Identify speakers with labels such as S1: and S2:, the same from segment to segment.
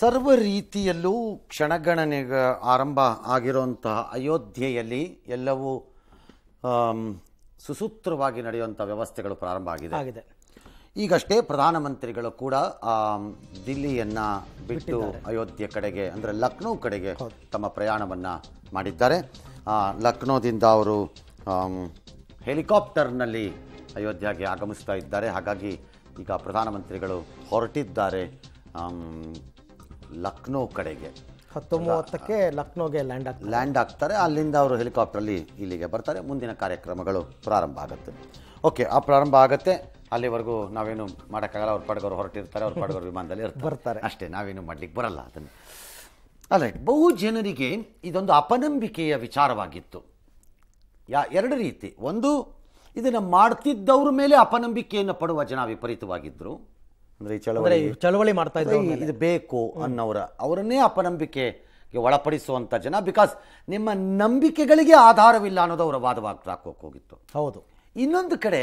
S1: ಸರ್ವ ರೀತಿಯಲ್ಲೂ ಕ್ಷಣಗಣನೆಗ ಆರಂಭ ಆಗಿರುವಂತಹ ಅಯೋಧ್ಯೆಯಲ್ಲಿ ಎಲ್ಲವೂ ಸುಸೂತ್ರವಾಗಿ ನಡೆಯುವಂಥ ವ್ಯವಸ್ಥೆಗಳು ಪ್ರಾರಂಭ ಆಗಿದೆ ಆಗಿದೆ ಈಗಷ್ಟೇ ಪ್ರಧಾನಮಂತ್ರಿಗಳು ಕೂಡ ದಿಲ್ಲಿಯನ್ನು ಬಿಟ್ಟು ಅಯೋಧ್ಯೆ ಕಡೆಗೆ ಅಂದರೆ ಲಕ್ನೋ ಕಡೆಗೆ ತಮ್ಮ ಪ್ರಯಾಣವನ್ನು ಮಾಡಿದ್ದಾರೆ ಲಕ್ನೋದಿಂದ ಅವರು ಹೆಲಿಕಾಪ್ಟರ್ನಲ್ಲಿ ಅಯೋಧ್ಯೆಗೆ ಆಗಮಿಸ್ತಾ ಇದ್ದಾರೆ ಹಾಗಾಗಿ ಈಗ ಪ್ರಧಾನಮಂತ್ರಿಗಳು ಹೊರಟಿದ್ದಾರೆ ಲಕ್ನೋ ಕಡೆಗೆ
S2: ಹತ್ತೊಂಬತ್ತಕ್ಕೆ
S1: ಲಕ್ನೋಗೆ ಲ್ಯಾಂಡ್ ಆಗ್ತಾರೆ ಲ್ಯಾಂಡ್ ಆಗ್ತಾರೆ ಅಲ್ಲಿಂದ ಅವರು ಹೆಲಿಕಾಪ್ಟ್ರಲ್ಲಿ ಇಲ್ಲಿಗೆ ಬರ್ತಾರೆ ಮುಂದಿನ ಕಾರ್ಯಕ್ರಮಗಳು ಪ್ರಾರಂಭ ಆಗುತ್ತೆ ಓಕೆ ಆ ಪ್ರಾರಂಭ ಆಗುತ್ತೆ ಅಲ್ಲಿವರೆಗೂ ನಾವೇನು ಮಾಡೋಕ್ಕಾಗಲ್ಲ ಅವ್ರ ಪಡಗರು ಹೊರಟಿರ್ತಾರೆ ಅವ್ರ ಪಡಗರು ವಿಮಾನದಲ್ಲಿ ಬರ್ತಾರೆ ಅಷ್ಟೇ ನಾವೇನು ಮಾಡ್ಲಿಕ್ಕೆ ಬರಲ್ಲ ಅದನ್ನು ಅಲ್ಲ ಬಹು ಜನರಿಗೆ ಇದೊಂದು ಅಪನಂಬಿಕೆಯ ವಿಚಾರವಾಗಿತ್ತು ಯಾ ಎರಡು ರೀತಿ ಒಂದು ಇದನ್ನು ಮಾಡ್ತಿದ್ದವ್ರ ಮೇಲೆ ಅಪನಂಬಿಕೆಯನ್ನು ಪಡುವ ಜನ ವಿಪರೀತವಾಗಿದ್ದರು ಅಂದರೆ ಈ ಚಳವಳಿ ಮಾಡ್ತಾ ಇದ್ದಾರೆ ಇದು ಬೇಕು ಅನ್ನೋರ ಅವರನ್ನೇ ಅಪನಂಬಿಕೆ ಒಳಪಡಿಸುವಂತ ಜನ ಬಿಕಾಸ್ ನಿಮ್ಮ ನಂಬಿಕೆಗಳಿಗೆ ಆಧಾರವಿಲ್ಲ ಅನ್ನೋದು ಅವರ ವಾದವಾಗಿ ಹೋಗಿತ್ತು ಹೌದು ಇನ್ನೊಂದು ಕಡೆ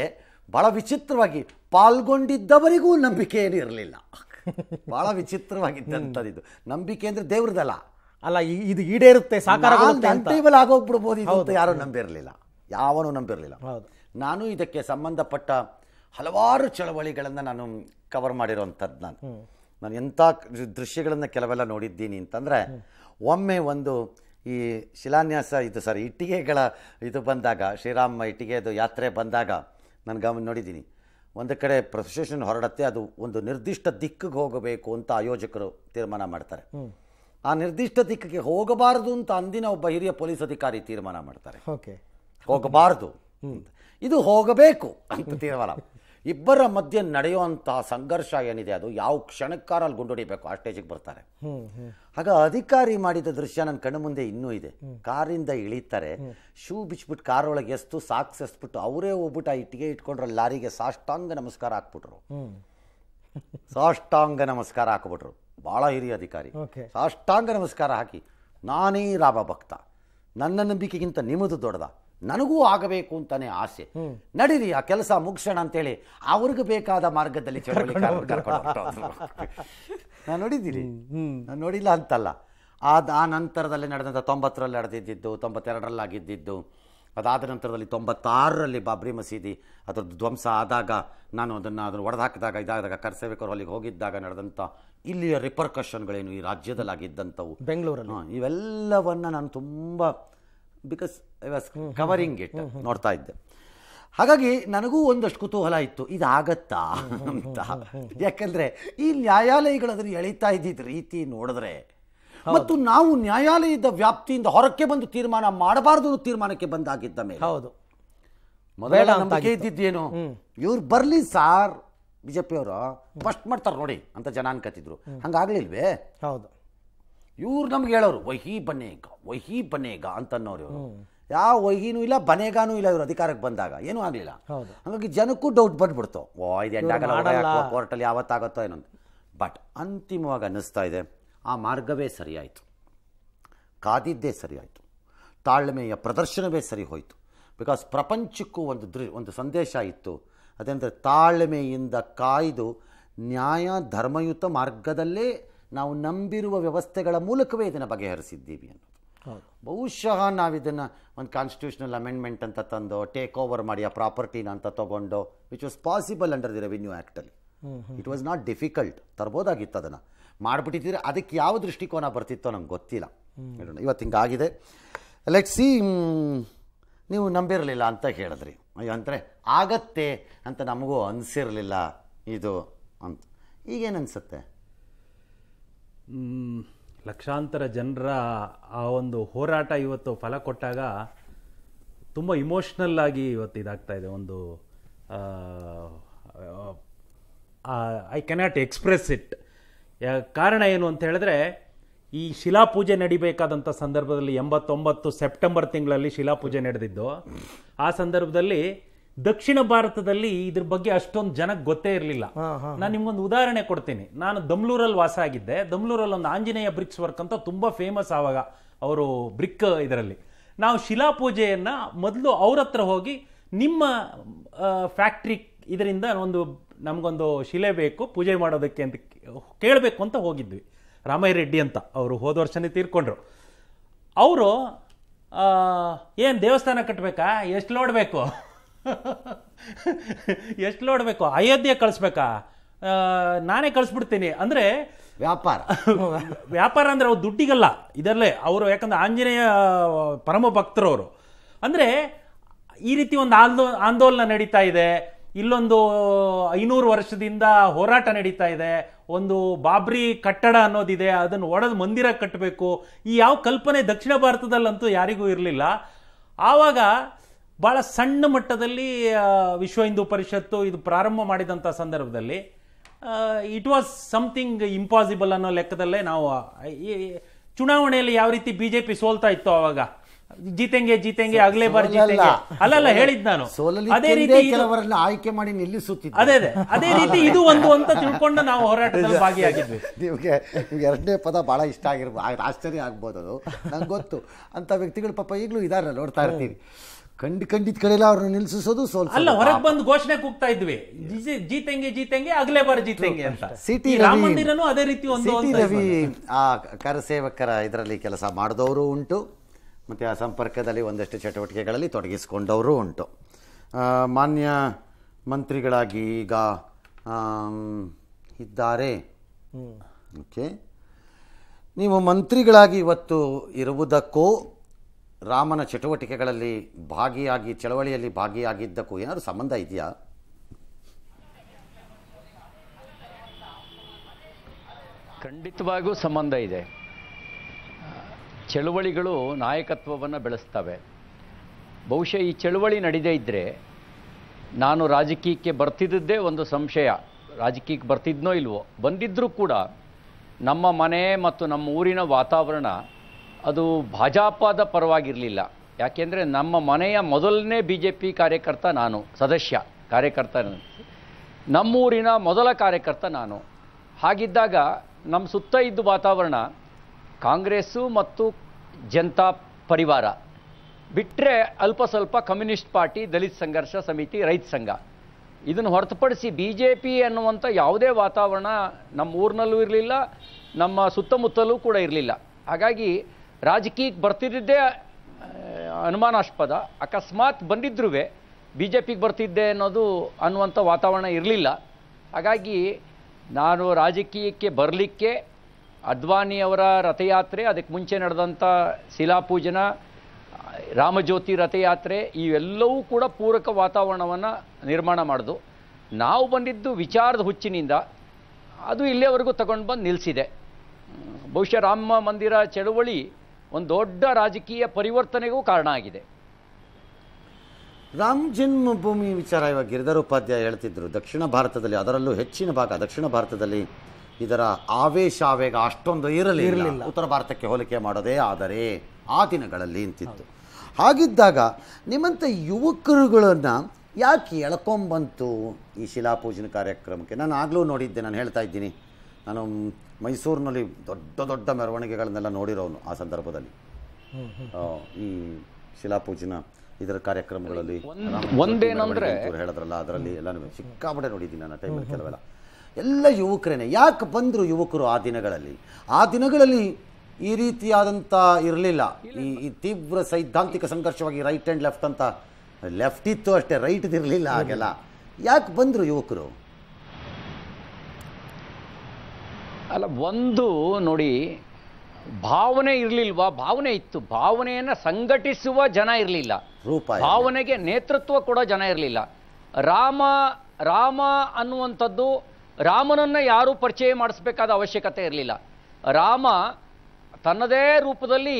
S1: ಬಹಳ ವಿಚಿತ್ರವಾಗಿ ಪಾಲ್ಗೊಂಡಿದ್ದವರಿಗೂ ನಂಬಿಕೆ ಏನು ಇರಲಿಲ್ಲ ಬಹಳ ವಿಚಿತ್ರವಾಗಿದ್ದಂಥದ್ದು ನಂಬಿಕೆ ಅಂದ್ರೆ ದೇವ್ರದಲ್ಲ ಅಲ್ಲ ಇದು ಈಡೇರುತ್ತೆ ಸಾಕಾರ ಆಗೋಗ್ಬಿಡ್ಬೋದು ಯಾರು ನಂಬಿರಲಿಲ್ಲ ಯಾವನು ನಂಬಿರಲಿಲ್ಲ ನಾನು ಇದಕ್ಕೆ ಸಂಬಂಧಪಟ್ಟ ಹಲವಾರು ಚಳವಳಿಗಳನ್ನು ನಾನು ಕವರ್ ಮಾಡಿರೋವಂಥದ್ದು ನಾನು ನಾನು ಎಂಥ ದೃಶ್ಯಗಳನ್ನು ಕೆಲವೆಲ್ಲ ನೋಡಿದ್ದೀನಿ ಅಂತಂದರೆ ಒಮ್ಮೆ ಒಂದು ಈ ಶಿಲಾನ್ಯಾಸ ಇದು ಸರ್ ಇಟ್ಟಿಗೆಗಳ ಇದು ಬಂದಾಗ ಶ್ರೀರಾಮ ಇಟ್ಟಿಗೆದು ಯಾತ್ರೆ ಬಂದಾಗ ನಾನು ಗಮನ ನೋಡಿದ್ದೀನಿ ಒಂದು ಕಡೆ ಪ್ರೊಸೆಷನ್ ಹೊರಡತ್ತೆ ಅದು ಒಂದು ನಿರ್ದಿಷ್ಟ ದಿಕ್ಕಿಗೆ ಹೋಗಬೇಕು ಅಂತ ಆಯೋಜಕರು ತೀರ್ಮಾನ ಮಾಡ್ತಾರೆ ಆ ನಿರ್ದಿಷ್ಟ ದಿಕ್ಕಿಗೆ ಹೋಗಬಾರದು ಅಂತ ಅಂದಿನ ಒಬ್ಬ ಹಿರಿಯ ಪೊಲೀಸ್ ಅಧಿಕಾರಿ ತೀರ್ಮಾನ ಮಾಡ್ತಾರೆ ಹೋಗಬಾರದು ಇದು ಹೋಗಬೇಕು ಅಂತ ತೀರ್ಮಾನ ಇಬ್ಬರ ಮಧ್ಯೆ ನಡೆಯುವಂತಹ ಸಂಘರ್ಷ ಏನಿದೆ ಅದು ಯಾವ ಕ್ಷಣಕ್ಕಾರಲ್ಲಿ ಗುಂಡೊಡಿಬೇಕು ಆ ಸ್ಟೇಜಿಗೆ ಬರ್ತಾರೆ ಹಾಗ ಅಧಿಕಾರಿ ಮಾಡಿದ ದೃಶ್ಯ ನನ್ನ ಕಣ್ಣು ಮುಂದೆ ಇನ್ನೂ ಇದೆ ಕಾರಿಂದ ಇಳಿತಾರೆ ಶೂ ಬಿಚ್ಬಿಟ್ಟು ಒಳಗೆ ಎಸ್ತು ಸಾಕ್ಸ್ ಎಸ್ಬಿಟ್ಟು ಅವರೇ ಹೋಗ್ಬಿಟ್ಟು ಆ ಇಟ್ಟಿಗೆ ಇಟ್ಕೊಂಡ್ರೆ ಲಾರಿಗೆ ಸಾಷ್ಟಾಂಗ ನಮಸ್ಕಾರ ಹಾಕ್ಬಿಟ್ರು ಸಾಷ್ಟಾಂಗ ನಮಸ್ಕಾರ ಹಾಕ್ಬಿಟ್ರು ಬಹಳ ಹಿರಿಯ ಅಧಿಕಾರಿ ಸಾಷ್ಟಾಂಗ ನಮಸ್ಕಾರ ಹಾಕಿ ನಾನೇ ರಾಬ ಭಕ್ತ ನನ್ನ ನಂಬಿಕೆಗಿಂತ ನಿಮ್ಮದು ದೊಡ್ಡದ ನನಗೂ ಆಗಬೇಕು ಅಂತಾನೆ ಆಸೆ ನಡೀರಿ ಆ ಕೆಲಸ ಮುಗಿಸೋಣ ಅಂತೇಳಿ ಅವ್ರಿಗೆ ಬೇಕಾದ ಮಾರ್ಗದಲ್ಲಿ ನಾನು ನೋಡಿದ್ದೀನಿ ನಾನು ನೋಡಿಲ್ಲ ಅಂತಲ್ಲ ಆದ ಆ ನಂತರದಲ್ಲಿ ನಡೆದಂಥ ತೊಂಬತ್ತರಲ್ಲಿ ನಡೆದಿದ್ದು ತೊಂಬತ್ತೆರಡರಲ್ಲಿ ಆಗಿದ್ದಿದ್ದು ಅದಾದ ನಂತರದಲ್ಲಿ ತೊಂಬತ್ತಾರರಲ್ಲಿ ಬಾಬ್ರಿ ಮಸೀದಿ ಅದರದ್ದು ಧ್ವಂಸ ಆದಾಗ ನಾನು ಅದನ್ನು ಅದನ್ನು ಒಡೆದಾಕಿದಾಗ ಇದಾದಾಗ ಕರ್ಸೇಬೇಕು ಅಲ್ಲಿಗೆ ಹೋಗಿದ್ದಾಗ ನಡೆದಂಥ ಇಲ್ಲಿಯ ರಿಪರ್ಕಷನ್ಗಳೇನು ಈ ರಾಜ್ಯದಲ್ಲಾಗಿದ್ದಂಥವು ಬೆಂಗಳೂರಲ್ಲಿ ಇವೆಲ್ಲವನ್ನು ನಾನು ತುಂಬ because I was covering it ನೋಡ್ತಾ ಇದ್ದೆ ಹಾಗಾಗಿ ನನಗೂ ಒಂದಷ್ಟು ಕುತೂಹಲ ಇತ್ತು ಇದು ಅಂತ ಯಾಕಂದರೆ ಈ ನ್ಯಾಯಾಲಯಗಳು ಅದನ್ನು ಎಳಿತಾ ಇದ್ದಿದ್ದ ರೀತಿ ನೋಡಿದ್ರೆ ಮತ್ತು ನಾವು ನ್ಯಾಯಾಲಯದ ವ್ಯಾಪ್ತಿಯಿಂದ ಹೊರಕ್ಕೆ ಬಂದು ತೀರ್ಮಾನ ಮಾಡಬಾರ್ದು ತೀರ್ಮಾನಕ್ಕೆ ಬಂದಾಗಿದ್ದ ಮೇಲೆ ಹೌದು ಮೊದಲ ಇದ್ದಿದ್ದೇನು ಇವ್ರು ಬರ್ಲಿ ಸಾರ್ ಬಿಜೆಪಿಯವರು ಫಸ್ಟ್ ಮಾಡ್ತಾರೆ ನೋಡಿ ಅಂತ ಜನ ಅನ್ಕತ್ತಿದ್ರು ಹಂಗಾಗಲಿಲ್ವೇ ಹೌದು ಇವ್ರು ನಮ್ಗೆ ಹೇಳೋರು ವಹಿ ಬನೇಗ ವಹಿ ಬನೇಗ ಅಂತನ್ನೋರು ಇವರು ಯಾವ ವಹಿನೂ ಇಲ್ಲ ಬನೇಗಾನೂ ಇಲ್ಲ ಇವರು ಅಧಿಕಾರಕ್ಕೆ ಬಂದಾಗ ಏನೂ ಆಗಲಿಲ್ಲ ಹಾಗಾಗಿ ಜನಕ್ಕೂ ಡೌಟ್ ಬಂದ್ಬಿಡ್ತು ಓ ಇದು ಕೋರ್ಟಲ್ಲಿ ಯಾವತ್ತಾಗುತ್ತೋ ಏನೊಂದು ಬಟ್ ಅಂತಿಮವಾಗಿ ಅನ್ನಿಸ್ತಾ ಇದೆ ಆ ಮಾರ್ಗವೇ ಸರಿಯಾಯಿತು ಕಾದಿದ್ದೇ ಸರಿಯಾಯಿತು ತಾಳ್ಮೆಯ ಪ್ರದರ್ಶನವೇ ಸರಿ ಹೋಯಿತು ಬಿಕಾಸ್ ಪ್ರಪಂಚಕ್ಕೂ ಒಂದು ದೃ ಒಂದು ಸಂದೇಶ ಇತ್ತು ಅದಂದರೆ ತಾಳ್ಮೆಯಿಂದ ಕಾಯ್ದು ನ್ಯಾಯ ಧರ್ಮಯುತ ಮಾರ್ಗದಲ್ಲೇ ನಾವು ನಂಬಿರುವ ವ್ಯವಸ್ಥೆಗಳ ಮೂಲಕವೇ ಇದನ್ನು ಬಗೆಹರಿಸಿದ್ದೀವಿ ಅನ್ನೋದು ಬಹುಶಃ ನಾವು ಇದನ್ನು ಒಂದು ಕಾನ್ಸ್ಟಿಟ್ಯೂಷನಲ್ ಅಮೆಂಡ್ಮೆಂಟ್ ಅಂತ ತಂದು ಟೇಕ್ ಓವರ್ ಮಾಡಿ ಆ ಪ್ರಾಪರ್ಟಿನ ಅಂತ ತೊಗೊಂಡು which was possible under the revenue ಆ್ಯಕ್ಟಲ್ಲಿ ಇಟ್ ವಾಸ್ ನಾಟ್ ಡಿಫಿಕಲ್ಟ್ ತರ್ಬೋದಾಗಿತ್ತು ಅದನ್ನು ಮಾಡಿಬಿಟ್ಟಿದ್ದೀರಿ ಅದಕ್ಕೆ ಯಾವ ದೃಷ್ಟಿಕೋನ ಬರ್ತಿತ್ತೋ ನಮ್ಗೆ ಗೊತ್ತಿಲ್ಲ ಇವತ್ತು ಹಿಂಗಾಗಿದೆ ಲೈಕ್ ಸಿ ನೀವು ನಂಬಿರಲಿಲ್ಲ ಅಂತ ಹೇಳಿದ್ರಿ ಅಯ್ಯೋ ಅಂದರೆ ಆಗತ್ತೆ ಅಂತ ನಮಗೂ ಅನಿಸಿರಲಿಲ್ಲ ಇದು ಅಂತ ಈಗೇನು ಅನಿಸುತ್ತೆ
S3: ಲಕ್ಷಾಂತರ ಜನರ ಆ ಒಂದು ಹೋರಾಟ ಇವತ್ತು ಫಲ ಕೊಟ್ಟಾಗ ತುಂಬ ಇಮೋಷ್ನಲ್ ಆಗಿ ಇವತ್ತು ಇದಾಗ್ತಾ ಇದೆ ಒಂದು ಐ ಕೆನಾಟ್ ಎಕ್ಸ್ಪ್ರೆಸ್ ಇಟ್ ಕಾರಣ ಏನು ಅಂತ ಹೇಳಿದ್ರೆ ಈ ಶಿಲಾಪೂಜೆ ನಡಿಬೇಕಾದಂಥ ಸಂದರ್ಭದಲ್ಲಿ ಎಂಬತ್ತೊಂಬತ್ತು ಸೆಪ್ಟೆಂಬರ್ ತಿಂಗಳಲ್ಲಿ ಶಿಲಾಪೂಜೆ ನಡೆದಿದ್ದು ಆ ಸಂದರ್ಭದಲ್ಲಿ ದಕ್ಷಿಣ ಭಾರತದಲ್ಲಿ ಇದ್ರ ಬಗ್ಗೆ ಅಷ್ಟೊಂದು ಜನಕ್ಕೆ ಗೊತ್ತೇ ಇರಲಿಲ್ಲ ನಾನು ನಿಮ್ಗೊಂದು ಉದಾಹರಣೆ ಕೊಡ್ತೀನಿ ನಾನು ದಮ್ಲೂರಲ್ಲಿ ವಾಸ ಆಗಿದ್ದೆ ದಮ್ಲೂರಲ್ಲಿ ಒಂದು ಆಂಜನೇಯ ಬ್ರಿಕ್ಸ್ ವರ್ಕ್ ಅಂತ ತುಂಬ ಫೇಮಸ್ ಆವಾಗ ಅವರು ಬ್ರಿಕ್ ಇದರಲ್ಲಿ ನಾವು ಶಿಲಾಪೂಜೆಯನ್ನು ಮೊದಲು ಅವ್ರ ಹತ್ರ ಹೋಗಿ ನಿಮ್ಮ ಫ್ಯಾಕ್ಟ್ರಿ ಇದರಿಂದ ಒಂದು ನಮಗೊಂದು ಶಿಲೆ ಬೇಕು ಪೂಜೆ ಮಾಡೋದಕ್ಕೆ ಅಂತ ಕೇಳಬೇಕು ಅಂತ ಹೋಗಿದ್ವಿ ರಾಮಯ್ಯ ರೆಡ್ಡಿ ಅಂತ ಅವರು ಹೋದ ವರ್ಷನೇ ತೀರ್ಕೊಂಡ್ರು ಅವರು ಏನು ದೇವಸ್ಥಾನ ಕಟ್ಟಬೇಕಾ ಎಷ್ಟು ನೋಡಬೇಕು ಎಷ್ಟು ಲೋಡ್ ಬೇಕು ಅಯೋಧ್ಯೆ ಕಳಿಸ್ಬೇಕಾ ನಾನೇ ಕಳಿಸ್ಬಿಡ್ತೀನಿ ಅಂದರೆ ವ್ಯಾಪಾರ ವ್ಯಾಪಾರ ಅಂದರೆ ಅವ್ರು ದುಡ್ಡಿಗಲ್ಲ ಇದರಲ್ಲೇ ಅವರು ಯಾಕಂದ್ರೆ ಆಂಜನೇಯ ಪರಮ ಭಕ್ತರು ಅವರು ಅಂದರೆ ಈ ರೀತಿ ಒಂದು ಆಂದೋ ಆಂದೋಲನ ನಡೀತಾ ಇದೆ ಇಲ್ಲೊಂದು ಐನೂರು ವರ್ಷದಿಂದ ಹೋರಾಟ ನಡೀತಾ ಇದೆ ಒಂದು ಬಾಬ್ರಿ ಕಟ್ಟಡ ಅನ್ನೋದಿದೆ ಅದನ್ನು ಒಡೆದು ಮಂದಿರ ಕಟ್ಟಬೇಕು ಈ ಯಾವ ಕಲ್ಪನೆ ದಕ್ಷಿಣ ಭಾರತದಲ್ಲಂತೂ ಯಾರಿಗೂ ಇರಲಿಲ್ಲ ಆವಾಗ ಭಾಳ ಸಣ್ಣ ಮಟ್ಟದಲ್ಲಿ ವಿಶ್ವ ಹಿಂದೂ ಪರಿಷತ್ತು ಇದು ಪ್ರಾರಂಭ ಮಾಡಿದಂಥ ಸಂದರ್ಭದಲ್ಲಿ ಇಟ್ ವಾಸ್ ಸಮಥಿಂಗ್ ಇಂಪಾಸಿಬಲ್ ಅನ್ನೋ ಲೆಕ್ಕದಲ್ಲೇ ನಾವು ಚುನಾವಣೆಯಲ್ಲಿ ಯಾವ ರೀತಿ ಬಿಜೆಪಿ ಸೋಲ್ತಾ ಇತ್ತು ಅವಾಗ ಜೀತೆಂಗೆ ಜೀತೆಂಗೆ ಆಗ್ಲೇ ಬಾರಿ ಜೀತೆಂಗೆ ಅಲ್ಲಲ್ಲ ಹೇಳಿದ್ ನಾನು ಅದೇ ರೀತಿ
S1: ಕೆಲವರನ್ನ ಆಯ್ಕೆ ಮಾಡಿ ನಿಲ್ಲಿಸುತ್ತಿದ್ದೆ ಅದೇ ಅದೇ ಅದೇ ರೀತಿ ಇದು ಒಂದು ಅಂತ ತಿಳ್ಕೊಂಡು
S3: ನಾವು ಹೋರಾಟದಲ್ಲಿ ಭಾಗಿಯಾಗಿದ್ವಿ
S1: ನಿಮಗೆ ಎರಡನೇ ಪದ ಬಹಳ ಇಷ್ಟ ಆಗಿರ್ಬೋದು ಆಶ್ಚರ್ಯ ಆಗ್ಬೋದು ಅದು ನಂಗೆ ಗೊತ್ತು ಅಂತ ವ್ಯಕ್ತಿಗಳು ಪಾಪ ಈಗಲೂ ಇದಾರೆ ನೋಡ್ತಾ ಇರ್ತೀವಿ ಕಂಡು ಕಂಡಿದ್ದ ಕಡೆಲ್ಲ ಅವ್ರನ್ನ ನಿಲ್ಸಿಸೋದು ಸ್ವಲ್ಪ ಅಲ್ಲ ಹೊರಗೆ
S3: ಬಂದು ಘೋಷಣೆ ಕೂಗ್ತಾ ಇದ್ವಿ ಜೀತಂಗೆ ಜೀತಂಗೆ ಅಗಲೇ ಬಾರ ಜೀತಂಗೆ ಅಂತ ಸಿಟಿ ರಾಮಂದಿರನು ಅದೇ ರೀತಿ ಒಂದು ರವಿ
S1: ಆ ಸೇವಕರ ಇದರಲ್ಲಿ ಕೆಲಸ ಮಾಡಿದವರು ಉಂಟು ಮತ್ತು ಆ ಸಂಪರ್ಕದಲ್ಲಿ ಒಂದಷ್ಟು ಚಟುವಟಿಕೆಗಳಲ್ಲಿ ತೊಡಗಿಸಿಕೊಂಡವರು ಉಂಟು ಮಾನ್ಯ ಮಂತ್ರಿಗಳಾಗಿ ಈಗ ಇದ್ದಾರೆ ಓಕೆ ನೀವು ಮಂತ್ರಿಗಳಾಗಿ ಇವತ್ತು ಇರುವುದಕ್ಕೂ ರಾಮನ ಚಟುವಟಿಕೆಗಳಲ್ಲಿ ಭಾಗಿಯಾಗಿ ಚಳವಳಿಯಲ್ಲಿ ಭಾಗಿಯಾಗಿದ್ದಕ್ಕೂ ಏನಾದರೂ ಸಂಬಂಧ ಇದೆಯಾ ಖಂಡಿತವಾಗಿಯೂ
S4: ಸಂಬಂಧ ಇದೆ ಚಳುವಳಿಗಳು ನಾಯಕತ್ವವನ್ನು ಬೆಳೆಸ್ತವೆ ಬಹುಶಃ ಈ ಚಳುವಳಿ ನಡೆದೇ ಇದ್ದರೆ ನಾನು ರಾಜಕೀಯಕ್ಕೆ ಬರ್ತಿದ್ದದ್ದೇ ಒಂದು ಸಂಶಯ ರಾಜಕೀಯಕ್ಕೆ ಬರ್ತಿದ್ನೋ ಇಲ್ವೋ ಬಂದಿದ್ದರೂ ಕೂಡ ನಮ್ಮ ಮನೆ ಮತ್ತು ನಮ್ಮ ಊರಿನ ವಾತಾವರಣ ಅದು ಭಾಜಪದ ಪರವಾಗಿರಲಿಲ್ಲ ಯಾಕೆಂದರೆ ನಮ್ಮ ಮನೆಯ ಮೊದಲನೇ ಬಿ ಜೆ ಪಿ ಕಾರ್ಯಕರ್ತ ನಾನು ಸದಸ್ಯ ಕಾರ್ಯಕರ್ತ ನಮ್ಮೂರಿನ ಮೊದಲ ಕಾರ್ಯಕರ್ತ ನಾನು ಹಾಗಿದ್ದಾಗ ನಮ್ಮ ಸುತ್ತ ಇದ್ದ ವಾತಾವರಣ ಕಾಂಗ್ರೆಸ್ಸು ಮತ್ತು ಜನತಾ ಪರಿವಾರ ಬಿಟ್ಟರೆ ಅಲ್ಪ ಸ್ವಲ್ಪ ಕಮ್ಯುನಿಸ್ಟ್ ಪಾರ್ಟಿ ದಲಿತ ಸಂಘರ್ಷ ಸಮಿತಿ ರೈತ ಸಂಘ ಇದನ್ನು ಹೊರತುಪಡಿಸಿ ಬಿ ಜೆ ಪಿ ಅನ್ನುವಂಥ ಯಾವುದೇ ವಾತಾವರಣ ನಮ್ಮ ಊರಿನಲ್ಲೂ ಇರಲಿಲ್ಲ ನಮ್ಮ ಸುತ್ತಮುತ್ತಲೂ ಕೂಡ ಇರಲಿಲ್ಲ ಹಾಗಾಗಿ ರಾಜಕೀಯಕ್ಕೆ ಬರ್ತಿದ್ದೇ ಅನುಮಾನಾಸ್ಪದ ಅಕಸ್ಮಾತ್ ಬಂದಿದ್ರೂ ಬಿ ಜೆ ಪಿಗೆ ಬರ್ತಿದ್ದೆ ಅನ್ನೋದು ಅನ್ನುವಂಥ ವಾತಾವರಣ ಇರಲಿಲ್ಲ ಹಾಗಾಗಿ ನಾನು ರಾಜಕೀಯಕ್ಕೆ ಬರಲಿಕ್ಕೆ ಅದ್ವಾನಿಯವರ ರಥಯಾತ್ರೆ ಅದಕ್ಕೆ ಮುಂಚೆ ನಡೆದಂಥ ಶಿಲಾಪೂಜನ ರಾಮಜ್ಯೋತಿ ರಥಯಾತ್ರೆ ಇವೆಲ್ಲವೂ ಕೂಡ ಪೂರಕ ವಾತಾವರಣವನ್ನು ನಿರ್ಮಾಣ ಮಾಡೋದು ನಾವು ಬಂದಿದ್ದು ವಿಚಾರದ ಹುಚ್ಚಿನಿಂದ ಅದು ಇಲ್ಲಿಯವರೆಗೂ ತಗೊಂಡು ಬಂದು ನಿಲ್ಲಿಸಿದೆ ಬಹುಶಃ ರಾಮ ಮಂದಿರ ಚಳುವಳಿ ಒಂದು ದೊಡ್ಡ ರಾಜಕೀಯ ಪರಿವರ್ತನೆಗೂ ಕಾರಣ ಆಗಿದೆ
S1: ರಾಮ್ ಜನ್ಮಭೂಮಿ ವಿಚಾರ ಇವಾಗ ಗಿರಿಧರ ಉಪಾಧ್ಯಾಯ ಹೇಳ್ತಿದ್ರು ದಕ್ಷಿಣ ಭಾರತದಲ್ಲಿ ಅದರಲ್ಲೂ ಹೆಚ್ಚಿನ ಭಾಗ ದಕ್ಷಿಣ ಭಾರತದಲ್ಲಿ ಇದರ ಆವೇಶ ಆವೇಗ ಅಷ್ಟೊಂದು ಇರಲಿಲ್ಲ ಉತ್ತರ ಭಾರತಕ್ಕೆ ಹೋಲಿಕೆ ಮಾಡೋದೇ ಆದರೆ ಆ ದಿನಗಳಲ್ಲಿ ಅಂತಿತ್ತು ಹಾಗಿದ್ದಾಗ ನಿಮ್ಮಂಥ ಯುವಕರುಗಳನ್ನು ಯಾಕೆ ಎಳ್ಕೊಂಬಂತು ಈ ಶಿಲಾಪೂಜನ ಕಾರ್ಯಕ್ರಮಕ್ಕೆ ನಾನು ಆಗಲೂ ನೋಡಿದ್ದೆ ನಾನು ಹೇಳ್ತಾ ಇದ್ದೀನಿ ನಾನು ಮೈಸೂರಿನಲ್ಲಿ ದೊಡ್ಡ ದೊಡ್ಡ ಮೆರವಣಿಗೆಗಳನ್ನೆಲ್ಲ ನೋಡಿರೋನು ಆ ಸಂದರ್ಭದಲ್ಲಿ ಈ ಶಿಲಾಪೂಜಿನ ಇದರ ಕಾರ್ಯಕ್ರಮಗಳಲ್ಲಿ ಒಂದೇನಂದ್ರೆ ಹೇಳಿದ್ರಲ್ಲ ಅದರಲ್ಲಿ ಎಲ್ಲ ಸಿಕ್ಕಾಪಟ್ಟೆ ನೋಡಿದ್ದೀನಿ ನನ್ನ ಟೈಮಲ್ಲಿ ಕೆಲವೆಲ್ಲ ಎಲ್ಲ ಯುವಕರೇನೆ ಯಾಕೆ ಬಂದರು ಯುವಕರು ಆ ದಿನಗಳಲ್ಲಿ ಆ ದಿನಗಳಲ್ಲಿ ಈ ರೀತಿಯಾದಂಥ ಇರಲಿಲ್ಲ ಈ ತೀವ್ರ ಸೈದ್ಧಾಂತಿಕ ಸಂಘರ್ಷವಾಗಿ ರೈಟ್ ಆ್ಯಂಡ್ ಲೆಫ್ಟ್ ಅಂತ ಲೆಫ್ಟ್ ಇತ್ತು ಅಷ್ಟೇ ಇರಲಿಲ್ಲ ಹಾಗೆಲ್ಲ ಯಾಕೆ ಬಂದರು ಯುವಕರು ಅಲ್ಲ ಒಂದು
S4: ನೋಡಿ ಭಾವನೆ ಇರಲಿಲ್ವಾ ಭಾವನೆ ಇತ್ತು ಭಾವನೆಯನ್ನು ಸಂಘಟಿಸುವ ಜನ ಇರಲಿಲ್ಲ ರೂಪ ಭಾವನೆಗೆ ನೇತೃತ್ವ ಕೊಡೋ ಜನ ಇರಲಿಲ್ಲ ರಾಮ ರಾಮ ಅನ್ನುವಂಥದ್ದು ರಾಮನನ್ನು ಯಾರೂ ಪರಿಚಯ ಮಾಡಿಸ್ಬೇಕಾದ ಅವಶ್ಯಕತೆ ಇರಲಿಲ್ಲ ರಾಮ ತನ್ನದೇ ರೂಪದಲ್ಲಿ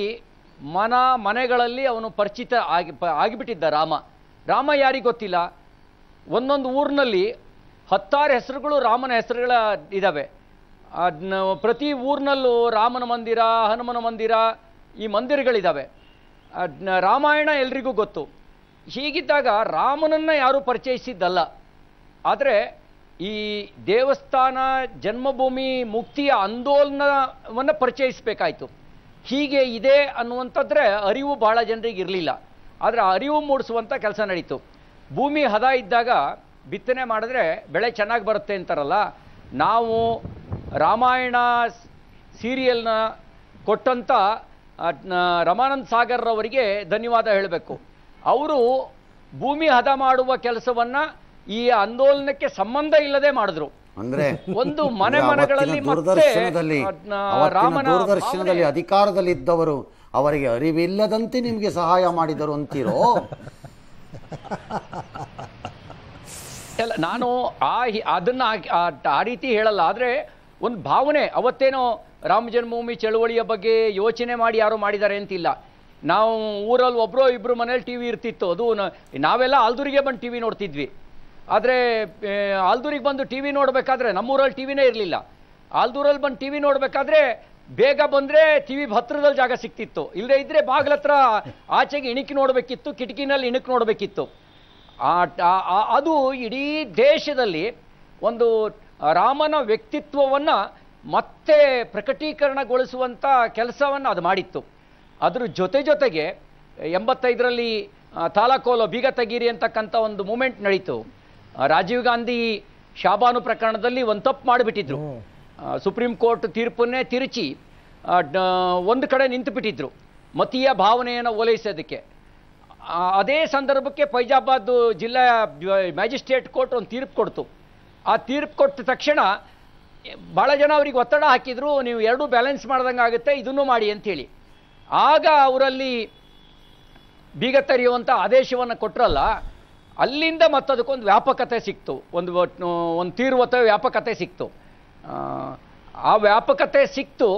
S4: ಮನ ಮನೆಗಳಲ್ಲಿ ಅವನು ಪರಿಚಿತ ಆಗಿ ಆಗಿಬಿಟ್ಟಿದ್ದ ರಾಮ ರಾಮ ಯಾರಿಗೆ ಗೊತ್ತಿಲ್ಲ ಒಂದೊಂದು ಊರಿನಲ್ಲಿ ಹತ್ತಾರು ಹೆಸರುಗಳು ರಾಮನ ಹೆಸರುಗಳ ಇದ್ದಾವೆ ಪ್ರತಿ ಊರಿನಲ್ಲೂ ರಾಮನ ಮಂದಿರ ಹನುಮನ ಮಂದಿರ ಈ ಮಂದಿರಗಳಿದ್ದಾವೆ ರಾಮಾಯಣ ಎಲ್ರಿಗೂ ಗೊತ್ತು ಹೀಗಿದ್ದಾಗ ರಾಮನನ್ನು ಯಾರೂ ಪರಿಚಯಿಸಿದ್ದಲ್ಲ ಆದರೆ ಈ ದೇವಸ್ಥಾನ ಜನ್ಮಭೂಮಿ ಮುಕ್ತಿಯ ಆಂದೋಲನವನ್ನು ಪರಿಚಯಿಸಬೇಕಾಯಿತು ಹೀಗೆ ಇದೆ ಅನ್ನುವಂಥದ್ರೆ ಅರಿವು ಬಹಳ ಜನರಿಗೆ ಇರಲಿಲ್ಲ ಆದರೆ ಅರಿವು ಮೂಡಿಸುವಂಥ ಕೆಲಸ ನಡೀತು ಭೂಮಿ ಹದ ಇದ್ದಾಗ ಬಿತ್ತನೆ ಮಾಡಿದ್ರೆ ಬೆಳೆ ಚೆನ್ನಾಗಿ ಬರುತ್ತೆ ಅಂತಾರಲ್ಲ ನಾವು ರಾಮಾಯಣ ಸೀರಿಯಲ್ನ ಕೊಟ್ಟಂಥ ರಮಾನಂದ್ ಸಾಗರ್ರವರಿಗೆ ಧನ್ಯವಾದ ಹೇಳಬೇಕು ಅವರು ಭೂಮಿ ಹದ ಮಾಡುವ ಕೆಲಸವನ್ನ ಈ ಆಂದೋಲನಕ್ಕೆ ಸಂಬಂಧ ಇಲ್ಲದೆ ಮಾಡಿದ್ರು ಅಂದ್ರೆ ಒಂದು ಮನೆ ಮನೆಗಳಲ್ಲಿ ದೂರದರ್ಶನದಲ್ಲಿ ದೂರದರ್ಶನದಲ್ಲಿ
S1: ಅಧಿಕಾರದಲ್ಲಿ ಇದ್ದವರು ಅವರಿಗೆ ಅರಿವಿಲ್ಲದಂತೆ ನಿಮಗೆ ಸಹಾಯ ಮಾಡಿದರು ಅಂತೀರೋ ನಾನು
S4: ಆ ಅದನ್ನ ಆ ರೀತಿ ಹೇಳಲ್ಲ ಆದರೆ ಒಂದು ಭಾವನೆ ಅವತ್ತೇನೋ ರಾಮ ಜನ್ಮಭೂಮಿ ಚಳುವಳಿಯ ಬಗ್ಗೆ ಯೋಚನೆ ಮಾಡಿ ಯಾರೋ ಮಾಡಿದ್ದಾರೆ ಅಂತಿಲ್ಲ ನಾವು ಊರಲ್ಲಿ ಒಬ್ಬರು ಇಬ್ಬರು ಮನೇಲಿ ಟಿ ವಿ ಇರ್ತಿತ್ತು ಅದು ನಾವೆಲ್ಲ ಆಲ್ದೂರಿಗೆ ಬಂದು ಟಿ ವಿ ನೋಡ್ತಿದ್ವಿ ಆದರೆ ಆಲ್ದೂರಿಗೆ ಬಂದು ಟಿ ವಿ ನೋಡಬೇಕಾದ್ರೆ ನಮ್ಮೂರಲ್ಲಿ ಟಿ ವಿನೇ ಇರಲಿಲ್ಲ ಆಲ್ದೂರಲ್ಲಿ ಬಂದು ಟಿ ವಿ ನೋಡಬೇಕಾದ್ರೆ ಬೇಗ ಬಂದರೆ ಟಿ ವಿ ಭತ್ರದಲ್ಲಿ ಜಾಗ ಸಿಕ್ತಿತ್ತು ಇಲ್ಲದೆ ಇದ್ದರೆ ಹತ್ರ ಆಚೆಗೆ ಇಣುಕಿ ನೋಡಬೇಕಿತ್ತು ಕಿಟಕಿನಲ್ಲಿ ಇಣುಕಿ ನೋಡಬೇಕಿತ್ತು ಅದು ಇಡೀ ದೇಶದಲ್ಲಿ ಒಂದು ರಾಮನ ವ್ಯಕ್ತಿತ್ವವನ್ನು ಮತ್ತೆ ಪ್ರಕಟೀಕರಣಗೊಳಿಸುವಂಥ ಕೆಲಸವನ್ನು ಅದು ಮಾಡಿತ್ತು ಅದರ ಜೊತೆ ಜೊತೆಗೆ ಎಂಬತ್ತೈದರಲ್ಲಿ ತಾಲಕೋಲೋ ಬೀಗ ತೆಗೀರಿ ಅಂತಕ್ಕಂಥ ಒಂದು ಮೂಮೆಂಟ್ ನಡೀತು ರಾಜೀವ್ ಗಾಂಧಿ ಶಾಬಾನು ಪ್ರಕರಣದಲ್ಲಿ ಒಂದು ತಪ್ಪು ಮಾಡಿಬಿಟ್ಟಿದ್ರು ಸುಪ್ರೀಂ ಕೋರ್ಟ್ ತೀರ್ಪನ್ನೇ ತಿರುಚಿ ಒಂದು ಕಡೆ ನಿಂತುಬಿಟ್ಟಿದ್ರು ಮತೀಯ ಭಾವನೆಯನ್ನು ಓಲೈಸೋದಕ್ಕೆ ಅದೇ ಸಂದರ್ಭಕ್ಕೆ ಫೈಜಾಬಾದ್ ಜಿಲ್ಲಾ ಮ್ಯಾಜಿಸ್ಟ್ರೇಟ್ ಕೋರ್ಟ್ ಒಂದು ತೀರ್ಪು ಕೊಡ್ತು ಆ ತೀರ್ಪು ಕೊಟ್ಟ ತಕ್ಷಣ ಭಾಳ ಜನ ಅವರಿಗೆ ಒತ್ತಡ ಹಾಕಿದ್ರು ನೀವು ಎರಡೂ ಬ್ಯಾಲೆನ್ಸ್ ಮಾಡ್ದಂಗೆ ಆಗುತ್ತೆ ಇದನ್ನು ಮಾಡಿ ಅಂಥೇಳಿ ಆಗ ಅವರಲ್ಲಿ ಬೀಗ ತೆರೆಯುವಂಥ ಆದೇಶವನ್ನು ಕೊಟ್ಟರಲ್ಲ ಅಲ್ಲಿಂದ ಮತ್ತದಕ್ಕೊಂದು ವ್ಯಾಪಕತೆ ಸಿಕ್ತು ಒಂದು ಒಂದು ತೀರ್ವತ ವ್ಯಾಪಕತೆ ಸಿಕ್ತು ಆ ವ್ಯಾಪಕತೆ ಸಿಕ್ತು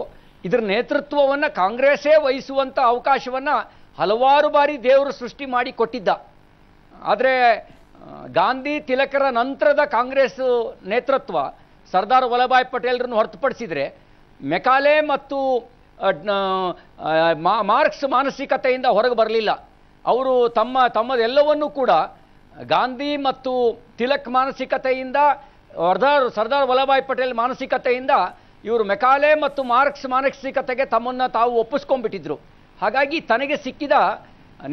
S4: ಇದರ ನೇತೃತ್ವವನ್ನು ಕಾಂಗ್ರೆಸ್ಸೇ ವಹಿಸುವಂಥ ಅವಕಾಶವನ್ನು ಹಲವಾರು ಬಾರಿ ದೇವರು ಸೃಷ್ಟಿ ಮಾಡಿ ಕೊಟ್ಟಿದ್ದ ಆದರೆ ಗಾಂಧಿ ತಿಲಕರ ನಂತರದ ಕಾಂಗ್ರೆಸ್ ನೇತೃತ್ವ ಸರ್ದಾರ್ ವಲ್ಲಭಾಯ್ ಪಟೇಲ್ರನ್ನು ಹೊರತುಪಡಿಸಿದರೆ ಮೆಕಾಲೆ ಮತ್ತು ಮಾರ್ಕ್ಸ್ ಮಾನಸಿಕತೆಯಿಂದ ಹೊರಗೆ ಬರಲಿಲ್ಲ ಅವರು ತಮ್ಮ ತಮ್ಮದೆಲ್ಲವನ್ನೂ ಕೂಡ ಗಾಂಧಿ ಮತ್ತು ತಿಲಕ್ ಮಾನಸಿಕತೆಯಿಂದ ಸರ್ದಾರ್ ಸರ್ದಾರ್ ವಲ್ಲಭಾಯ್ ಪಟೇಲ್ ಮಾನಸಿಕತೆಯಿಂದ ಇವರು ಮೆಕಾಲೆ ಮತ್ತು ಮಾರ್ಕ್ಸ್ ಮಾನಸಿಕತೆಗೆ ತಮ್ಮನ್ನು ತಾವು ಒಪ್ಪಿಸ್ಕೊಂಡ್ಬಿಟ್ಟಿದ್ರು ಹಾಗಾಗಿ ತನಗೆ ಸಿಕ್ಕಿದ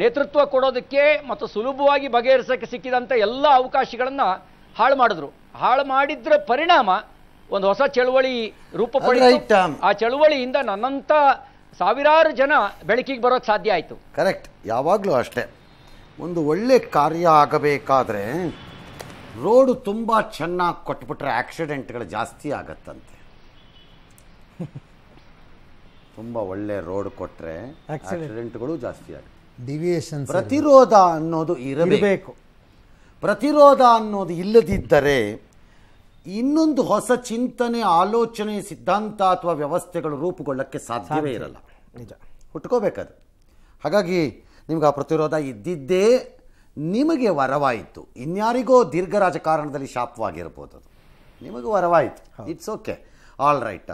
S4: ನೇತೃತ್ವ ಕೊಡೋದಕ್ಕೆ ಮತ್ತು ಸುಲಭವಾಗಿ ಬಗೆಹರಿಸೋಕ್ಕೆ ಸಿಕ್ಕಿದಂಥ ಎಲ್ಲ ಅವಕಾಶಗಳನ್ನು ಹಾಳು ಮಾಡಿದ್ರು ಹಾಳು ಮಾಡಿದ್ರ ಪರಿಣಾಮ ಒಂದು ಹೊಸ ಚಳುವಳಿ ರೂಪ ಆ ಚಳುವಳಿಯಿಂದ ನನ್ನಂಥ ಸಾವಿರಾರು ಜನ ಬೆಳಕಿಗೆ ಬರೋಕ್ಕೆ ಸಾಧ್ಯ ಆಯಿತು
S1: ಕರೆಕ್ಟ್ ಯಾವಾಗಲೂ ಅಷ್ಟೇ ಒಂದು ಒಳ್ಳೆ ಕಾರ್ಯ ಆಗಬೇಕಾದ್ರೆ ರೋಡು ತುಂಬ ಚೆನ್ನಾಗಿ ಕೊಟ್ಬಿಟ್ರೆ ಆಕ್ಸಿಡೆಂಟ್ಗಳು ಜಾಸ್ತಿ ಆಗತ್ತಂತೆ ತುಂಬ ಒಳ್ಳೆ ರೋಡ್ ಕೊಟ್ಟರೆ ಆಕ್ಸಿಡೆಂಟ್ಗಳು ಜಾಸ್ತಿ ಆಗುತ್ತೆ
S5: ಡಿವಿಯೇಷನ್ ಪ್ರತಿರೋಧ
S1: ಅನ್ನೋದು ಇರಬೇಕು ಪ್ರತಿರೋಧ ಅನ್ನೋದು ಇಲ್ಲದಿದ್ದರೆ ಇನ್ನೊಂದು ಹೊಸ ಚಿಂತನೆ ಆಲೋಚನೆ ಸಿದ್ಧಾಂತ ಅಥವಾ ವ್ಯವಸ್ಥೆಗಳು ರೂಪುಗೊಳ್ಳಕ್ಕೆ ಸಾಧ್ಯವೇ ಇರಲ್ಲ ನಿಜ ಹುಟ್ಕೋಬೇಕದು ಹಾಗಾಗಿ ನಿಮ್ಗೆ ಆ ಪ್ರತಿರೋಧ ಇದ್ದಿದ್ದೇ ನಿಮಗೆ ವರವಾಯಿತು ಇನ್ಯಾರಿಗೋ ದೀರ್ಘ ರಾಜಕಾರಣದಲ್ಲಿ ಶಾಪವಾಗಿರ್ಬೋದು ಅದು ನಿಮಗೂ ವರವಾಯಿತು ಇಟ್ಸ್ ಓಕೆ ಆಲ್ ರೈಟ್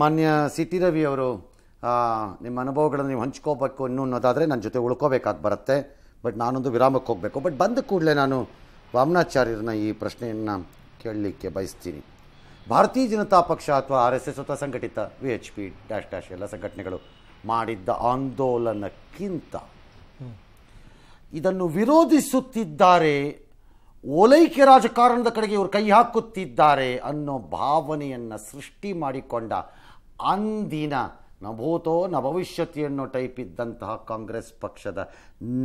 S1: ಮಾನ್ಯ ಸಿ ಟಿ ರವಿ ಅವರು ನಿಮ್ಮ ಅನುಭವಗಳನ್ನು ನೀವು ಹಂಚ್ಕೋಬೇಕು ಇನ್ನೂ ಅನ್ನೋದಾದರೆ ನನ್ನ ಜೊತೆ ಉಳ್ಕೋಬೇಕಾಗಿ ಬರುತ್ತೆ ಬಟ್ ನಾನೊಂದು ವಿರಾಮಕ್ಕೆ ಹೋಗಬೇಕು ಬಟ್ ಬಂದ ಕೂಡಲೇ ನಾನು ವಾಮನಾಚಾರ್ಯರನ್ನ ಈ ಪ್ರಶ್ನೆಯನ್ನು ಕೇಳಲಿಕ್ಕೆ ಬಯಸ್ತೀನಿ ಭಾರತೀಯ ಜನತಾ ಪಕ್ಷ ಅಥವಾ ಆರ್ ಎಸ್ ಎಸ್ ಅಥವಾ ಸಂಘಟಿತ V H P dash dash ಎಲ್ಲ ಸಂಘಟನೆಗಳು ಮಾಡಿದ್ದ ಆಂದೋಲನಕ್ಕಿಂತ ಇದನ್ನು ವಿರೋಧಿಸುತ್ತಿದ್ದಾರೆ ಓಲೈಕೆ ರಾಜಕಾರಣದ ಕಡೆಗೆ ಇವರು ಕೈ ಹಾಕುತ್ತಿದ್ದಾರೆ ಅನ್ನೋ ಭಾವನೆಯನ್ನು ಸೃಷ್ಟಿ ಮಾಡಿಕೊಂಡ ಅಂದಿನ ನ ಭೂತೋ ನ ಭವಿಷ್ಯತಿಯನ್ನು ಟೈಪ್ ಇದ್ದಂತಹ ಕಾಂಗ್ರೆಸ್ ಪಕ್ಷದ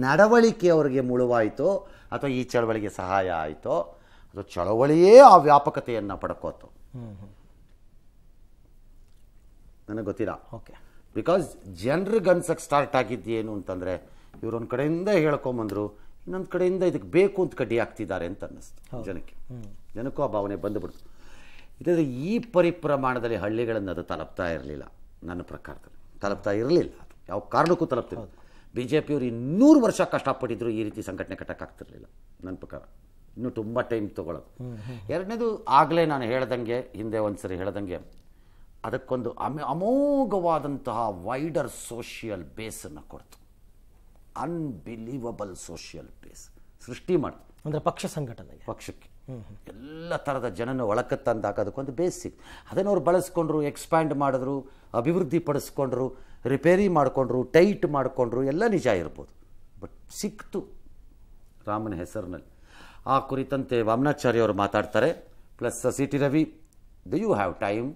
S1: ನಡವಳಿಕೆ ಅವರಿಗೆ ಮುಳುವಾಯಿತೋ ಅಥವಾ ಈ ಚಳವಳಿಗೆ ಸಹಾಯ ಆಯಿತೋ ಅಥವಾ ಚಳವಳಿಯೇ ಆ ವ್ಯಾಪಕತೆಯನ್ನು ಪಡ್ಕೋತು ನನಗೆ ಗೊತ್ತಿಲ್ಲ ಓಕೆ ಬಿಕಾಸ್ ಜನರಿಗೆ ಅನ್ಸಕ್ಕೆ ಸ್ಟಾರ್ಟ್ ಆಗಿದ್ದೇನು ಅಂತಂದರೆ ಇವರೊಂದು ಕಡೆಯಿಂದ ಹೇಳ್ಕೊಂಬಂದರು ಇನ್ನೊಂದು ಕಡೆಯಿಂದ ಇದಕ್ಕೆ ಬೇಕು ಅಂತ ಕಡ್ಡಿ ಆಗ್ತಿದ್ದಾರೆ ಅಂತ ಅನ್ನಿಸ್ತು ಜನಕ್ಕೆ ಜನಕ್ಕೂ ಆ ಭಾವನೆ ಬಂದುಬಿಡ್ತು ಇದಾದರೆ ಈ ಪರಿಪ್ರಮಾಣದಲ್ಲಿ ಹಳ್ಳಿಗಳನ್ನು ಅದು ತಲುಪ್ತಾ ಇರಲಿಲ್ಲ ನನ್ನ ಪ್ರಕಾರದಲ್ಲಿ ತಲುಪ್ತಾ ಇರಲಿಲ್ಲ ಯಾವ ಕಾರಣಕ್ಕೂ ತಲುಪ್ತಿಲ್ಲ ಬಿ ಜೆ ಪಿಯವರು ಇನ್ನೂರು ವರ್ಷ ಕಷ್ಟಪಟ್ಟಿದ್ರು ಈ ರೀತಿ ಸಂಘಟನೆ ಕಟ್ಟೋಕ್ಕಾಗ್ತಿರಲಿಲ್ಲ ನನ್ನ ಪ್ರಕಾರ ಇನ್ನೂ ತುಂಬ ಟೈಮ್ ತೊಗೊಳೋದು ಎರಡನೇದು ಆಗಲೇ ನಾನು ಹೇಳ್ದಂಗೆ ಹಿಂದೆ ಒಂದು ಸರಿ ಹೇಳ್ದಂಗೆ ಅದಕ್ಕೊಂದು ಅಮ ಅಮೋಘವಾದಂತಹ ವೈಡರ್ ಸೋಷಿಯಲ್ ಬೇಸನ್ನು ಕೊಡ್ತು ಅನ್ಬಿಲೀವಬಲ್ ಸೋಷಿಯಲ್ ಬೇಸ್ ಸೃಷ್ಟಿ ಮಾಡ್ತು ಅಂದರೆ ಪಕ್ಷ ಸಂಘಟನೆ ಪಕ್ಷಕ್ಕೆ ಎಲ್ಲ ಥರದ ಜನನ ಒಳಕ್ಕೆ ತಂದು ಹಾಕೋದಕ್ಕೊಂದು ಬೇಸ್ ಸಿಕ್ ಅದನ್ನು ಅವ್ರು ಬಳಸ್ಕೊಂಡ್ರು ಎಕ್ಸ್ಪ್ಯಾಂಡ್ ಮಾಡಿದ್ರು ಅಭಿವೃದ್ಧಿ ಪಡಿಸ್ಕೊಂಡ್ರು ರಿಪೇರಿ ಮಾಡಿಕೊಂಡ್ರು ಟೈಟ್ ಮಾಡಿಕೊಂಡ್ರು ಎಲ್ಲ ನಿಜ ಇರ್ಬೋದು ಬಟ್ ಸಿಕ್ತು ರಾಮನ ಹೆಸರಿನಲ್ಲಿ ಆ ಕುರಿತಂತೆ ವಾಮನಾಚಾರ್ಯ ಅವರು ಮಾತಾಡ್ತಾರೆ plus C T Ravi do you have time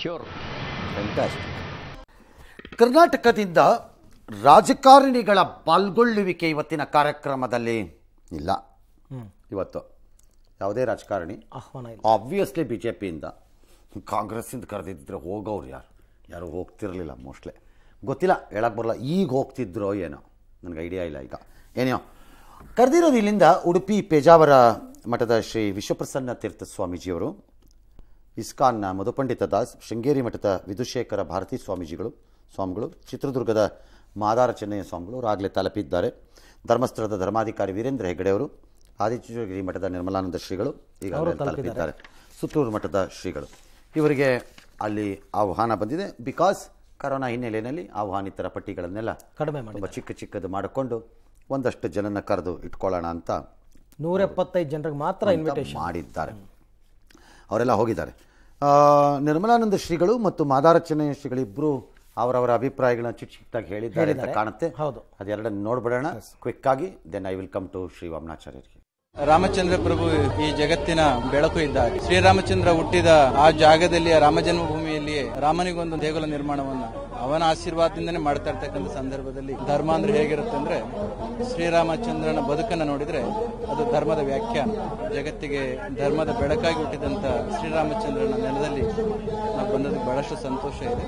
S1: sure ಕರ್ನಾಟಕದಿಂದ ರಾಜಕಾರಣಿಗಳ ಪಾಲ್ಗೊಳ್ಳುವಿಕೆ ಇವತ್ತಿನ ಕಾರ್ಯಕ್ರಮದಲ್ಲಿ ಇಲ್ಲ ಇವತ್ತು ಯಾವುದೇ ರಾಜಕಾರಣಿ ಆಹ್ವಾನ ಇಲ್ಲ ಆಬ್ವಿಯಸ್ಲಿ ಬಿ ಜೆ ಪಿಯಿಂದ ಕಾಂಗ್ರೆಸ್ಸಿಂದ ಕರೆದಿದ್ದರೆ ಹೋಗೋರು ಯಾರು ಯಾರು ಹೋಗ್ತಿರಲಿಲ್ಲ ಮೋಸ್ಟ್ಲಿ ಗೊತ್ತಿಲ್ಲ ಹೇಳಕ್ಕೆ ಬರಲ್ಲ ಈಗ ಹೋಗ್ತಿದ್ರೋ ಏನೋ ನನಗೆ ಐಡಿಯಾ ಇಲ್ಲ ಈಗ ಏನೋ ಕರೆದಿರೋದು ಇಲ್ಲಿಂದ ಉಡುಪಿ ಪೇಜಾವರ ಮಠದ ಶ್ರೀ ವಿಶ್ವಪ್ರಸನ್ನ ತೀರ್ಥ ಸ್ವಾಮೀಜಿಯವರು ಇಸ್ಕಾನ್ನ ಮಧುಪಂಡಿತ ದಾಸ್ ಶೃಂಗೇರಿ ಮಠದ ವಿಧುಶೇಖರ ಭಾರತೀ ಸ್ವಾಮೀಜಿಗಳು ಸ್ವಾಮಿಗಳು ಚಿತ್ರದುರ್ಗದ ಮಾದಾರ ಚೆನ್ನಯ್ಯ ಸ್ವಾಮಿಗಳು ಆಗಲೇ ತಲುಪಿದ್ದಾರೆ ಧರ್ಮಸ್ಥಳದ ಧರ್ಮಾಧಿಕಾರಿ ವೀರೇಂದ್ರ ಅವರು ಆದಿಚುರಗಿರಿ ಮಠದ ನಿರ್ಮಲಾನಂದ ಶ್ರೀಗಳು ಅವರು ತಲುಪಿದ್ದಾರೆ ಸುತ್ತೂರು ಮಠದ ಶ್ರೀಗಳು ಇವರಿಗೆ ಅಲ್ಲಿ ಆಹ್ವಾನ ಬಂದಿದೆ ಬಿಕಾಸ್ ಕರೋನಾ ಹಿನ್ನೆಲೆಯಲ್ಲಿ ಆಹ್ವಾನಿತರ ಪಟ್ಟಿಗಳನ್ನೆಲ್ಲ ಕಡಿಮೆ ಮಾಡಿ ಚಿಕ್ಕ ಚಿಕ್ಕದು ಮಾಡಿಕೊಂಡು ಒಂದಷ್ಟು ಜನನ ಕರೆದು ಇಟ್ಕೊಳ್ಳೋಣ ಅಂತ ಎಪ್ಪತ್ತೈದು ಜನರಿಗೆ ಮಾತ್ರ ಇನ್ವಿಟೇಷನ್ ಮಾಡಿದ್ದಾರೆ ಅವರೆಲ್ಲ ಹೋಗಿದ್ದಾರೆ ನಿರ್ಮಲಾನಂದ ಶ್ರೀಗಳು ಮತ್ತು ಶ್ರೀಗಳು ಶ್ರೀಗಳಿಬ್ಬರು ಅವರವರ ಅಭಿಪ್ರಾಯಗಳನ್ನ ಚಿಕ್ಕ ಚಿಕ್ಕದಾಗಿ ಹೇಳಿದ್ದಾರೆ ಅಂತ ಕಾಣುತ್ತೆ ಹೌದು ಅದೆರಡನ್ನ ನೋಡ್ಬಿಡೋಣ ಕ್ವಿಕ್ ಆಗಿ then I will come to Shri Ramachandra Prabhu ಈ ಜಗತ್ತಿನ ಬೆಳಕು ಇದ್ದಾರೆ
S3: ಶ್ರೀರಾಮಚಂದ್ರ ಹುಟ್ಟಿದ ಆ ಜಾಗದಲ್ಲಿ ರಾಮ ಜನ್ಮಭೂಮಿಯಲ್ಲಿ ರಾಮನಿಗೊಂದು ದೇಗುಲ ನಿರ್ಮಾಣವನ್ನ ಅವನ ಆಶೀರ್ವಾದದಿಂದನೇ ಮಾಡ್ತಾ ಇರ್ತಕ್ಕಂಥ ಸಂದರ್ಭದಲ್ಲಿ ಧರ್ಮ ಅಂದ್ರೆ ಹೇಗಿರುತ್ತೆ ಅಂದ್ರೆ ಶ್ರೀರಾಮಚಂದ್ರನ
S1: ಬದುಕನ್ನು ನೋಡಿದ್ರೆ ಅದು ಧರ್ಮದ ವ್ಯಾಖ್ಯಾನ ಜಗತ್ತಿಗೆ ಧರ್ಮದ ಬೆಳಕಾಗಿ ಹುಟ್ಟಿದಂತ ಶ್ರೀರಾಮಚಂದ್ರನ ನೆಲದಲ್ಲಿ ನಾವು ಬಂದದ್ದು ಬಹಳಷ್ಟು ಸಂತೋಷ ಇದೆ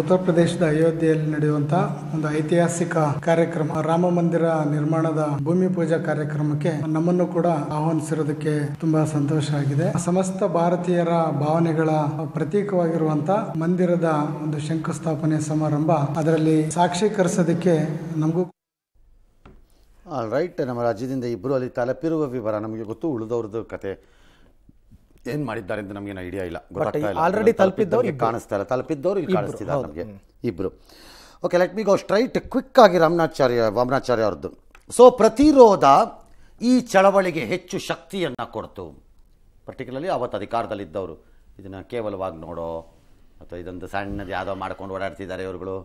S5: ಉತ್ತರ ಪ್ರದೇಶದ ಅಯೋಧ್ಯೆಯಲ್ಲಿ ನಡೆಯುವಂತಹ ಒಂದು
S1: ಐತಿಹಾಸಿಕ ಕಾರ್ಯಕ್ರಮ ರಾಮ ಮಂದಿರ ನಿರ್ಮಾಣದ ಭೂಮಿ ಪೂಜಾ ಕಾರ್ಯಕ್ರಮಕ್ಕೆ ನಮ್ಮನ್ನು ಕೂಡ ಆಹ್ವಾನಿಸಿರೋದಕ್ಕೆ ತುಂಬಾ ಸಂತೋಷ ಆಗಿದೆ ಸಮಸ್ತ ಭಾರತೀಯರ ಭಾವನೆಗಳ ಪ್ರತೀಕವಾಗಿರುವಂತಹ ಮಂದಿರದ ಒಂದು ಶಂಕುಸ್ಥಾಪನೆ ಸಮಾರಂಭ ಅದರಲ್ಲಿ ಸಾಕ್ಷೀಕರಿಸೋದಕ್ಕೆ ನಮಗೂ ರೈಟ್ ನಮ್ಮ ರಾಜ್ಯದಿಂದ ಇಬ್ಬರು ಅಲ್ಲಿ ತಲುಪಿರುವ ವಿವರ ನಮಗೆ ಗೊತ್ತು ಉಳಿದವ್ರದ್ದು ಕತೆ ಏನು ಮಾಡಿದ್ದಾರೆ ಅಂತ ನಮಗೇನು ಐಡಿಯಾ ಇಲ್ಲ ಆಲ್ರೆಡಿ ತಲುಪಿದ್ದವ್ರು ಕಾಣಿಸ್ತಾ ಇಲ್ಲ ತಲುಪಿದ್ದವ್ರು ಇಲ್ಲಿ ಕಾಣಿಸ್ತಿದ್ದಾರೆ ನಮಗೆ ಇಬ್ರು okay let me go straight quick ಆಗಿ ರಮಣಾಚಾರ್ಯ ವಾಮನಾಚಾರ್ಯ ಅವ್ರದ್ದು ಸೊ ಪ್ರತಿರೋಧ ಈ ಚಳವಳಿಗೆ ಹೆಚ್ಚು ಶಕ್ತಿಯನ್ನು ಕೊಡ್ತು ಪರ್ಟಿಕ್ಯುಲರ್ಲಿ ಅವತ್ತು ಅಧಿಕಾರದಲ್ಲಿದ್ದವರು ಇದನ್ನ ಕೇವಲವಾಗಿ ನೋಡೋ ಅಥವಾ ಇದೊಂದು ಸಣ್ಣದು ಯಾವುದೋ ಮಾಡ್ಕೊಂಡು ಓಡಾಡ್ತಿದ್ದಾರೆ ಇವರುಗಳು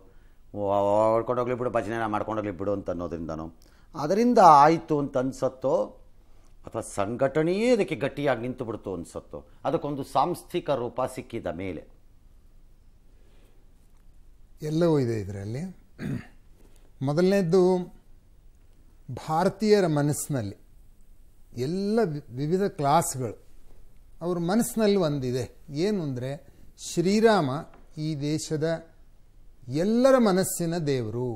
S1: ಓಡ್ಕೊಂಡೋಗ್ಲಿ ಬಿಡು ಭಜನೆ ಮಾಡ್ಕೊಂಡೋಗ್ಲಿ ಬಿಡು ಅಂತ ಅನ್ನೋದ್ರಿಂದನೋ ಅದರಿಂದ ಆಯಿತು ಅಂತ ಅನ್ಸತ್ತೋ ಅಥವಾ ಸಂಘಟನೆಯೇ ಅದಕ್ಕೆ ಗಟ್ಟಿಯಾಗಿ ನಿಂತು ಬಿಡ್ತು ಅನಿಸುತ್ತೋ ಅದಕ್ಕೊಂದು ಸಾಂಸ್ಥಿಕ ರೂಪ ಸಿಕ್ಕಿದ ಮೇಲೆ
S5: ಎಲ್ಲವೂ ಇದೆ ಇದರಲ್ಲಿ ಮೊದಲನೇದು ಭಾರತೀಯರ ಮನಸ್ಸಿನಲ್ಲಿ ಎಲ್ಲ ವಿವಿಧ ಕ್ಲಾಸ್ಗಳು ಅವ್ರ ಮನಸ್ಸಿನಲ್ಲಿ ಒಂದಿದೆ ಏನು ಅಂದರೆ ಶ್ರೀರಾಮ ಈ ದೇಶದ ಎಲ್ಲರ ಮನಸ್ಸಿನ ದೇವರು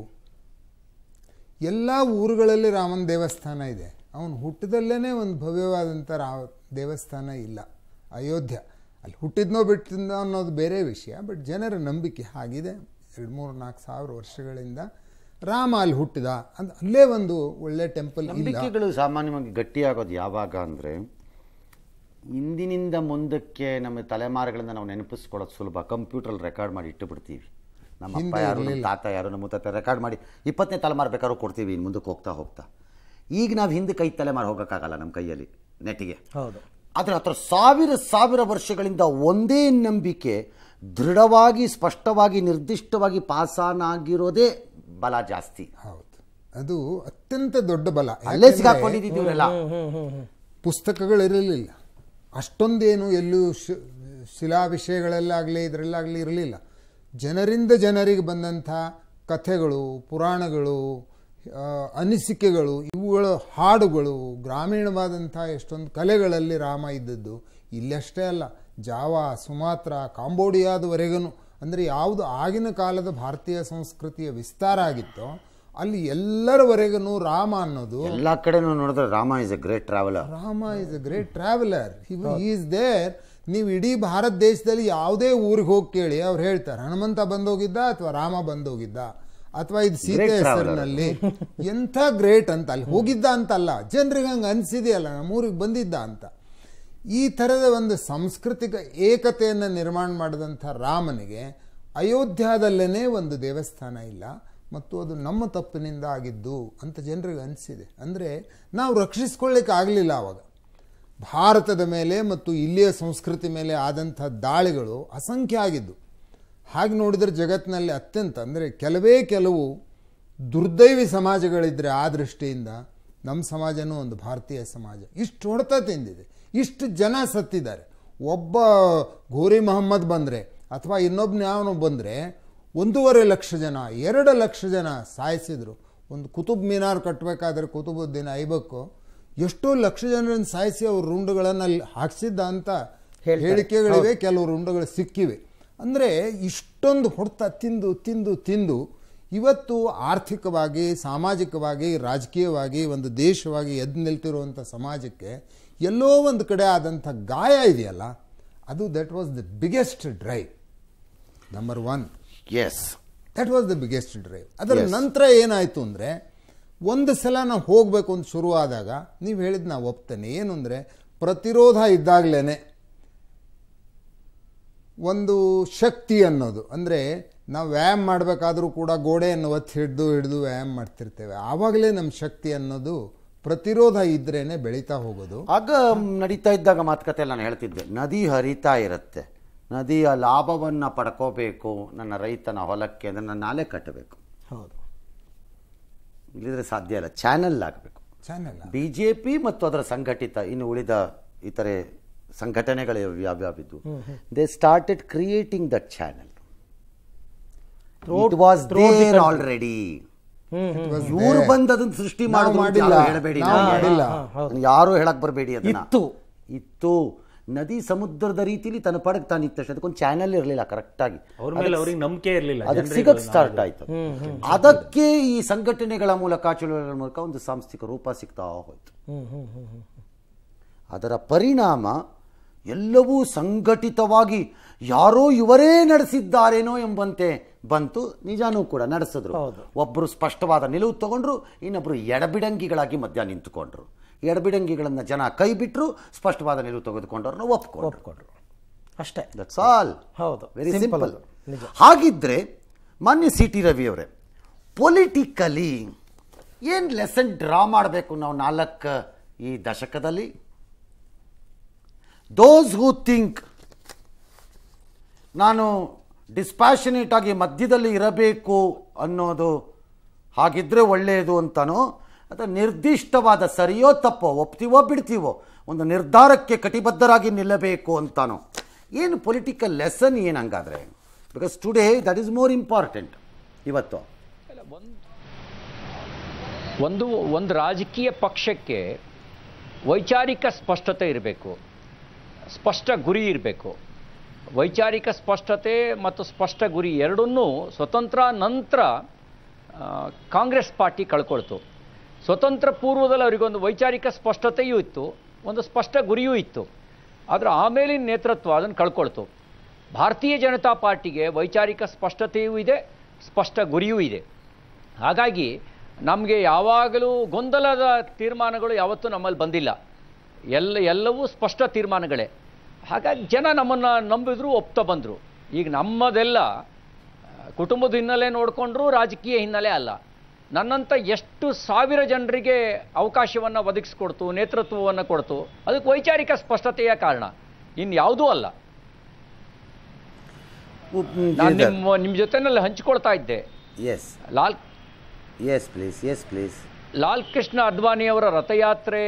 S5: ಎಲ್ಲ ಊರುಗಳಲ್ಲಿ ರಾಮನ ದೇವಸ್ಥಾನ ಇದೆ ಅವನು ಹುಟ್ಟಿದಲ್ಲೇ ಒಂದು ಭವ್ಯವಾದಂಥ ರಾವ ದೇವಸ್ಥಾನ ಇಲ್ಲ ಅಯೋಧ್ಯ ಅಲ್ಲಿ ಹುಟ್ಟಿದ್ನೋ ಬಿಟ್ಟಿದ್ದ ಅನ್ನೋದು ಬೇರೆ ವಿಷಯ ಬಟ್ ಜನರ ನಂಬಿಕೆ ಆಗಿದೆ ಎರಡು ಮೂರು ನಾಲ್ಕು ಸಾವಿರ ವರ್ಷಗಳಿಂದ ರಾಮ ಅಲ್ಲಿ ಹುಟ್ಟಿದ ಅಂದ ಅಲ್ಲೇ ಒಂದು ಒಳ್ಳೆ ಟೆಂಪಲ್ ನಂಬಿಕೆಗಳು
S1: ಸಾಮಾನ್ಯವಾಗಿ ಗಟ್ಟಿಯಾಗೋದು ಯಾವಾಗ ಅಂದರೆ ಇಂದಿನಿಂದ ಮುಂದಕ್ಕೆ ನಮ್ಮ ತಲೆಮಾರುಗಳಿಂದ ನಾವು ನೆನಪಿಸ್ಕೊಳ್ಳೋದು ಸುಲಭ ಕಂಪ್ಯೂಟ್ರಲ್ಲಿ ರೆಕಾರ್ಡ್ ಮಾಡಿ ಇಟ್ಟುಬಿಡ್ತೀವಿ ನಮ್ಮ ಅಪ್ಪ ಯಾರು ತಾತ ಯಾರು ನಮ್ಮ ತಾತ ರೆಕಾರ್ಡ್ ಮಾಡಿ ಇಪ್ಪತ್ತನೇ ತಲೆಮಾರು ಬೇಕಾದ್ರೂ ಕೊಡ್ತೀವಿ ಇನ್ನು ಮುಂದಕ್ಕೆ ಹೋಗ್ತಾ ಹೋಗ್ತಾ ಈಗ ನಾವು ಹಿಂದೆ ಕೈ ತಲೆಮಾರು ಹೋಗೋಕ್ಕಾಗಲ್ಲ ನಮ್ಮ ಕೈಯಲ್ಲಿ ನೆಟ್ಟಿಗೆ ಹೌದು ಆದರೆ ಹತ್ರ ಸಾವಿರ ಸಾವಿರ ವರ್ಷಗಳಿಂದ ಒಂದೇ ನಂಬಿಕೆ ದೃಢವಾಗಿ ಸ್ಪಷ್ಟವಾಗಿ ನಿರ್ದಿಷ್ಟವಾಗಿ ಪಾಸಾನಾಗಿರೋದೇ ಬಲ
S5: ಜಾಸ್ತಿ ಹೌದು ಅದು ಅತ್ಯಂತ ದೊಡ್ಡ ಬಲ ಅಲ್ಲೇ ಸಿಗಾಕೊಂಡಿದ್ದೀವಲ್ಲ ಪುಸ್ತಕಗಳಿರಲಿಲ್ಲ ಅಷ್ಟೊಂದೇನು ಎಲ್ಲೂ ಶಿಲಾ ವಿಷಯಗಳಲ್ಲಾಗಲಿ ಇದರಲ್ಲಾಗಲಿ ಇರಲಿಲ್ಲ ಜನರಿಂದ ಜನರಿಗೆ ಬಂದಂಥ ಕಥೆಗಳು ಪುರಾಣಗಳು ಅನಿಸಿಕೆಗಳು ಇವುಗಳ ಹಾಡುಗಳು ಗ್ರಾಮೀಣವಾದಂಥ ಎಷ್ಟೊಂದು ಕಲೆಗಳಲ್ಲಿ ರಾಮ ಇದ್ದದ್ದು ಇಲ್ಲಷ್ಟೇ ಅಲ್ಲ ಜಾವಾ ಸುಮಾತ್ರ ಕಾಂಬೋಡಿಯಾದವರೆಗೂ ಅಂದರೆ ಯಾವುದು ಆಗಿನ ಕಾಲದ ಭಾರತೀಯ ಸಂಸ್ಕೃತಿಯ ವಿಸ್ತಾರ ಆಗಿತ್ತೋ ಅಲ್ಲಿ ಎಲ್ಲರವರೆಗೂ ರಾಮ ಅನ್ನೋದು
S1: ಎಲ್ಲ ಕಡೆನೂ ನೋಡಿದ್ರೆ Rama is a great traveller
S5: Rama is a great traveller is there ನೀವು ಇಡೀ ಭಾರತ ದೇಶದಲ್ಲಿ ಯಾವುದೇ ಊರಿಗೆ ಹೋಗಿ ಕೇಳಿ ಅವ್ರು ಹೇಳ್ತಾರೆ ಹನುಮಂತ ಬಂದೋಗಿದ್ದ ಅಥವಾ ರಾಮ ಬಂದೋಗಿದ್ದ ಅಥವಾ ಇದು ಸೀತೆ ಹೆಸರಿನಲ್ಲಿ ಎಂಥ ಗ್ರೇಟ್ ಅಂತ ಅಲ್ಲಿ ಹೋಗಿದ್ದ ಅಂತಲ್ಲ ಜನರಿಗೆ ಹಂಗೆ ಅನಿಸಿದೆಯಲ್ಲ ಊರಿಗೆ ಬಂದಿದ್ದ ಅಂತ ಈ ಥರದ ಒಂದು ಸಾಂಸ್ಕೃತಿಕ ಏಕತೆಯನ್ನು ನಿರ್ಮಾಣ ಮಾಡಿದಂಥ ರಾಮನಿಗೆ ಅಯೋಧ್ಯಾದಲ್ಲೇ ಒಂದು ದೇವಸ್ಥಾನ ಇಲ್ಲ ಮತ್ತು ಅದು ನಮ್ಮ ತಪ್ಪಿನಿಂದ ಆಗಿದ್ದು ಅಂತ ಜನರಿಗೆ ಅನಿಸಿದೆ ಅಂದರೆ ನಾವು ರಕ್ಷಿಸ್ಕೊಳ್ಳಿಕ್ಕೆ ಆಗಲಿಲ್ಲ ಆವಾಗ ಭಾರತದ ಮೇಲೆ ಮತ್ತು ಇಲ್ಲಿಯ ಸಂಸ್ಕೃತಿ ಮೇಲೆ ಆದಂಥ ದಾಳಿಗಳು ಅಸಂಖ್ಯ ಆಗಿದ್ದು ಹಾಗೆ ನೋಡಿದರೆ ಜಗತ್ತಿನಲ್ಲಿ ಅತ್ಯಂತ ಅಂದರೆ ಕೆಲವೇ ಕೆಲವು ದುರ್ದೈವಿ ಸಮಾಜಗಳಿದ್ದರೆ ಆ ದೃಷ್ಟಿಯಿಂದ ನಮ್ಮ ಸಮಾಜನೂ ಒಂದು ಭಾರತೀಯ ಸಮಾಜ ಇಷ್ಟು ಹೊಡೆತ ತಿಂದಿದೆ ಇಷ್ಟು ಜನ ಸತ್ತಿದ್ದಾರೆ ಒಬ್ಬ ಗೋರಿ ಮೊಹಮ್ಮದ್ ಬಂದರೆ ಅಥವಾ ಇನ್ನೊಬ್ಬನ ಯಾವನು ಬಂದರೆ ಒಂದೂವರೆ ಲಕ್ಷ ಜನ ಎರಡು ಲಕ್ಷ ಜನ ಸಾಯಿಸಿದರು ಒಂದು ಕುತುಬ್ ಮಿನಾರ್ ಕಟ್ಟಬೇಕಾದ್ರೆ ಕುತುಬುದ್ದೀನ ಐಬಕ್ಕು ಎಷ್ಟೋ ಲಕ್ಷ ಜನರನ್ನು ಸಾಯಿಸಿ ಅವರು ರುಂಡುಗಳನ್ನು ಅಲ್ಲಿ ಹಾಕ್ಸಿದ್ದ ಅಂತ ಹೇಳಿಕೆಗಳಿವೆ ಕೆಲವು ರುಂಡುಗಳು ಸಿಕ್ಕಿವೆ ಅಂದರೆ ಇಷ್ಟೊಂದು ಹೊಡೆತ ತಿಂದು ತಿಂದು ತಿಂದು ಇವತ್ತು ಆರ್ಥಿಕವಾಗಿ ಸಾಮಾಜಿಕವಾಗಿ ರಾಜಕೀಯವಾಗಿ ಒಂದು ದೇಶವಾಗಿ ಎದ್ದು ನಿಲ್ತಿರುವಂಥ ಸಮಾಜಕ್ಕೆ ಎಲ್ಲೋ ಒಂದು ಕಡೆ ಆದಂಥ ಗಾಯ ಇದೆಯಲ್ಲ ಅದು that was the biggest drive number one yes that was the biggest drive ಅದರ ನಂತರ ಏನಾಯಿತು ಅಂದರೆ ಒಂದು ಸಲ ನಾವು ಹೋಗಬೇಕು ಅಂತ ಶುರುವಾದಾಗ ನೀವು ಹೇಳಿದ್ದು ನಾವು ಒಪ್ತೇನೆ ಏನು ಅಂದರೆ ಪ್ರತಿರೋಧ ಇದ್ದಾಗಲೇ ಒಂದು ಶಕ್ತಿ ಅನ್ನೋದು ಅಂದರೆ ನಾವು ವ್ಯಾಯಾಮ ಮಾಡಬೇಕಾದರೂ ಕೂಡ ಗೋಡೆಯನ್ನು ಒತ್ತಿ ಹಿಡಿದು ಹಿಡಿದು ವ್ಯಾಯಾಮ ಮಾಡ್ತಿರ್ತೇವೆ ಆವಾಗಲೇ ನಮ್ಮ ಶಕ್ತಿ ಅನ್ನೋದು ಪ್ರತಿರೋಧ ಇದ್ರೇ ಬೆಳೀತಾ ಹೋಗೋದು
S1: ಆಗ ನಡೀತಾ ಇದ್ದಾಗ ಮಾತುಕತೆ ನಾನು ಹೇಳ್ತಿದ್ದೆ ನದಿ ಹರಿತಾ ಇರುತ್ತೆ ನದಿಯ ಲಾಭವನ್ನು ಪಡ್ಕೋಬೇಕು ನನ್ನ ರೈತನ ಹೊಲಕ್ಕೆ ಅಂದರೆ ನಾಲೆ ಕಟ್ಟಬೇಕು ಹೌದು ಇಲ್ಲಿದ್ರೆ ಸಾಧ್ಯ ಇಲ್ಲ ಚಾನಲ್ ಆಗಬೇಕು ಚಾನಲ್ ಬಿ ಜೆ ಪಿ ಮತ್ತು ಅದರ ಸಂಘಟಿತ ಇನ್ನು ಉಳಿದ ಇತರೆ ಸಂಘಟನೆಗಳು ಯಾವ್ಯಾವಿದ್ವು they started creating that channel
S2: it was there already ಇವ್ರು ಬಂದು ಅದನ್ನ ಸೃಷ್ಟಿ ಮಾಡಿಲ್ಲ ಹೇಳಬೇಡಿ ಯಾರು ಹೇಳಕ್ ಬರಬೇಡಿ
S1: ಇತ್ತು ಇತ್ತು ನದಿ ಸಮುದ್ರದ ರೀತಿಲಿ ತನ್ನ ಪಡಕ್ ತಾನು ಇತ್ತು ಅದಕ್ಕೊಂದು ಚಾನೆಲ್ ಇರಲಿಲ್ಲ ಕರೆಕ್ಟ್ ಆಗಿ ಅವ್ರಿಗೆ ನಂಬಿಕೆ ಇರಲಿಲ್ಲ ಅದಕ್ಕೆ ಸಿಗಕ್ ಸ್ಟಾರ್ಟ್ ಆಯ್ತು ಅದಕ್ಕೆ ಈ ಸಂಘಟನೆಗಳ ಮೂಲಕ ಚಳುವಳಿಗಳ ಮೂಲಕ ಒಂದು ಸಾಂಸ್ಥಿಕ ರೂಪ ಸಿಗ್ತಾ ಹೋಯ್ತು ಅದರ ಪರಿಣಾಮ ಎಲ್ಲವೂ ಸಂಘಟಿತವಾಗಿ ಯಾರೋ ಇವರೇ ನಡೆಸಿದ್ದಾರೇನೋ ಎಂಬಂತೆ ಬಂತು ನಿಜಾನೂ ಕೂಡ ನಡೆಸಿದ್ರು ಒಬ್ಬರು ಸ್ಪಷ್ಟವಾದ ನಿಲುವು ತಗೊಂಡ್ರು ಇನ್ನೊಬ್ಬರು ಎಡಬಿಡಂಗಿಗಳಾಗಿ ಮಧ್ಯ ನಿಂತುಕೊಂಡ್ರು ಎಡಬಿಡಂಗಿಗಳನ್ನು ಜನ ಕೈ ಬಿಟ್ಟರು ಸ್ಪಷ್ಟವಾದ ನಿಲುವು ತೆಗೆದುಕೊಂಡವ್ರನ್ನ ಒಪ್ಕೊಂಡು ಒಪ್ಕೊಂಡ್ರು ಅಷ್ಟೇ ದಟ್ಸ್ ಆಲ್ ಹೌದು ವೆರಿ ಸಿಂಪಲ್ ಹಾಗಿದ್ರೆ ಮಾನ್ಯ ಸಿ ಟಿ ರವಿಯವರೇ ಪೊಲಿಟಿಕಲಿ ಏನು ಲೆಸನ್ ಡ್ರಾ ಮಾಡಬೇಕು ನಾವು ನಾಲ್ಕು ಈ ದಶಕದಲ್ಲಿ ದೋಸ್ ಹೂ ಥಿಂಕ್ ನಾನು ಡಿಸ್ಪ್ಯಾಷನೇಟಾಗಿ ಆಗಿ ಮಧ್ಯದಲ್ಲಿ ಇರಬೇಕು ಅನ್ನೋದು ಹಾಗಿದ್ರೆ ಒಳ್ಳೆಯದು ಅಂತನೋ ಅಥವಾ ನಿರ್ದಿಷ್ಟವಾದ ಸರಿಯೋ ತಪ್ಪೋ ಒಪ್ತೀವೋ ಬಿಡ್ತೀವೋ ಒಂದು ನಿರ್ಧಾರಕ್ಕೆ ಕಟಿಬದ್ಧರಾಗಿ ನಿಲ್ಲಬೇಕು ಅಂತಾನೋ ಏನು ಪೊಲಿಟಿಕಲ್ ಲೆಸನ್ ಏನು ಹಂಗಾದರೆ because today that is more important ಇವತ್ತು
S4: ಒಂದು ಒಂದು ರಾಜಕೀಯ ಪಕ್ಷಕ್ಕೆ ವೈಚಾರಿಕ ಸ್ಪಷ್ಟತೆ ಇರಬೇಕು ಸ್ಪಷ್ಟ ಗುರಿ ಇರಬೇಕು ವೈಚಾರಿಕ ಸ್ಪಷ್ಟತೆ ಮತ್ತು ಸ್ಪಷ್ಟ ಗುರಿ ಎರಡನ್ನೂ ಸ್ವತಂತ್ರ ನಂತರ ಕಾಂಗ್ರೆಸ್ ಪಾರ್ಟಿ ಕಳ್ಕೊಳ್ತು ಸ್ವತಂತ್ರ ಪೂರ್ವದಲ್ಲಿ ಅವರಿಗೊಂದು ವೈಚಾರಿಕ ಸ್ಪಷ್ಟತೆಯೂ ಇತ್ತು ಒಂದು ಸ್ಪಷ್ಟ ಗುರಿಯೂ ಇತ್ತು ಆದರೆ ಆಮೇಲಿನ ನೇತೃತ್ವ ಅದನ್ನು ಕಳ್ಕೊಳ್ತು ಭಾರತೀಯ ಜನತಾ ಪಾರ್ಟಿಗೆ ವೈಚಾರಿಕ ಸ್ಪಷ್ಟತೆಯೂ ಇದೆ ಸ್ಪಷ್ಟ ಗುರಿಯೂ ಇದೆ ಹಾಗಾಗಿ ನಮಗೆ ಯಾವಾಗಲೂ ಗೊಂದಲದ ತೀರ್ಮಾನಗಳು ಯಾವತ್ತೂ ನಮ್ಮಲ್ಲಿ ಬಂದಿಲ್ಲ ಎಲ್ಲ ಎಲ್ಲವೂ ಸ್ಪಷ್ಟ ತೀರ್ಮಾನಗಳೇ ಹಾಗಾಗಿ ಜನ ನಮ್ಮನ್ನು ನಂಬಿದ್ರು ಒಪ್ತಾ ಬಂದರು ಈಗ ನಮ್ಮದೆಲ್ಲ ಕುಟುಂಬದ ಹಿನ್ನೆಲೆ ನೋಡಿಕೊಂಡ್ರೂ ರಾಜಕೀಯ ಹಿನ್ನೆಲೆ ಅಲ್ಲ ನನ್ನಂಥ ಎಷ್ಟು ಸಾವಿರ ಜನರಿಗೆ ಅವಕಾಶವನ್ನು ಒದಗಿಸ್ಕೊಡ್ತು ನೇತೃತ್ವವನ್ನು ಕೊಡ್ತು ಅದಕ್ಕೆ ವೈಚಾರಿಕ ಸ್ಪಷ್ಟತೆಯ ಕಾರಣ ಇನ್ನು ಅಲ್ಲ ನಾನು ನಿಮ್ಮ ನಿಮ್ಮ ಜೊತೆನಲ್ಲಿ ಹಂಚಿಕೊಳ್ತಾ ಇದ್ದೆ yes Lal
S1: yes please yes please
S4: Lal Krishna ಅದ್ವಾನಿಯವರ ರಥಯಾತ್ರೆ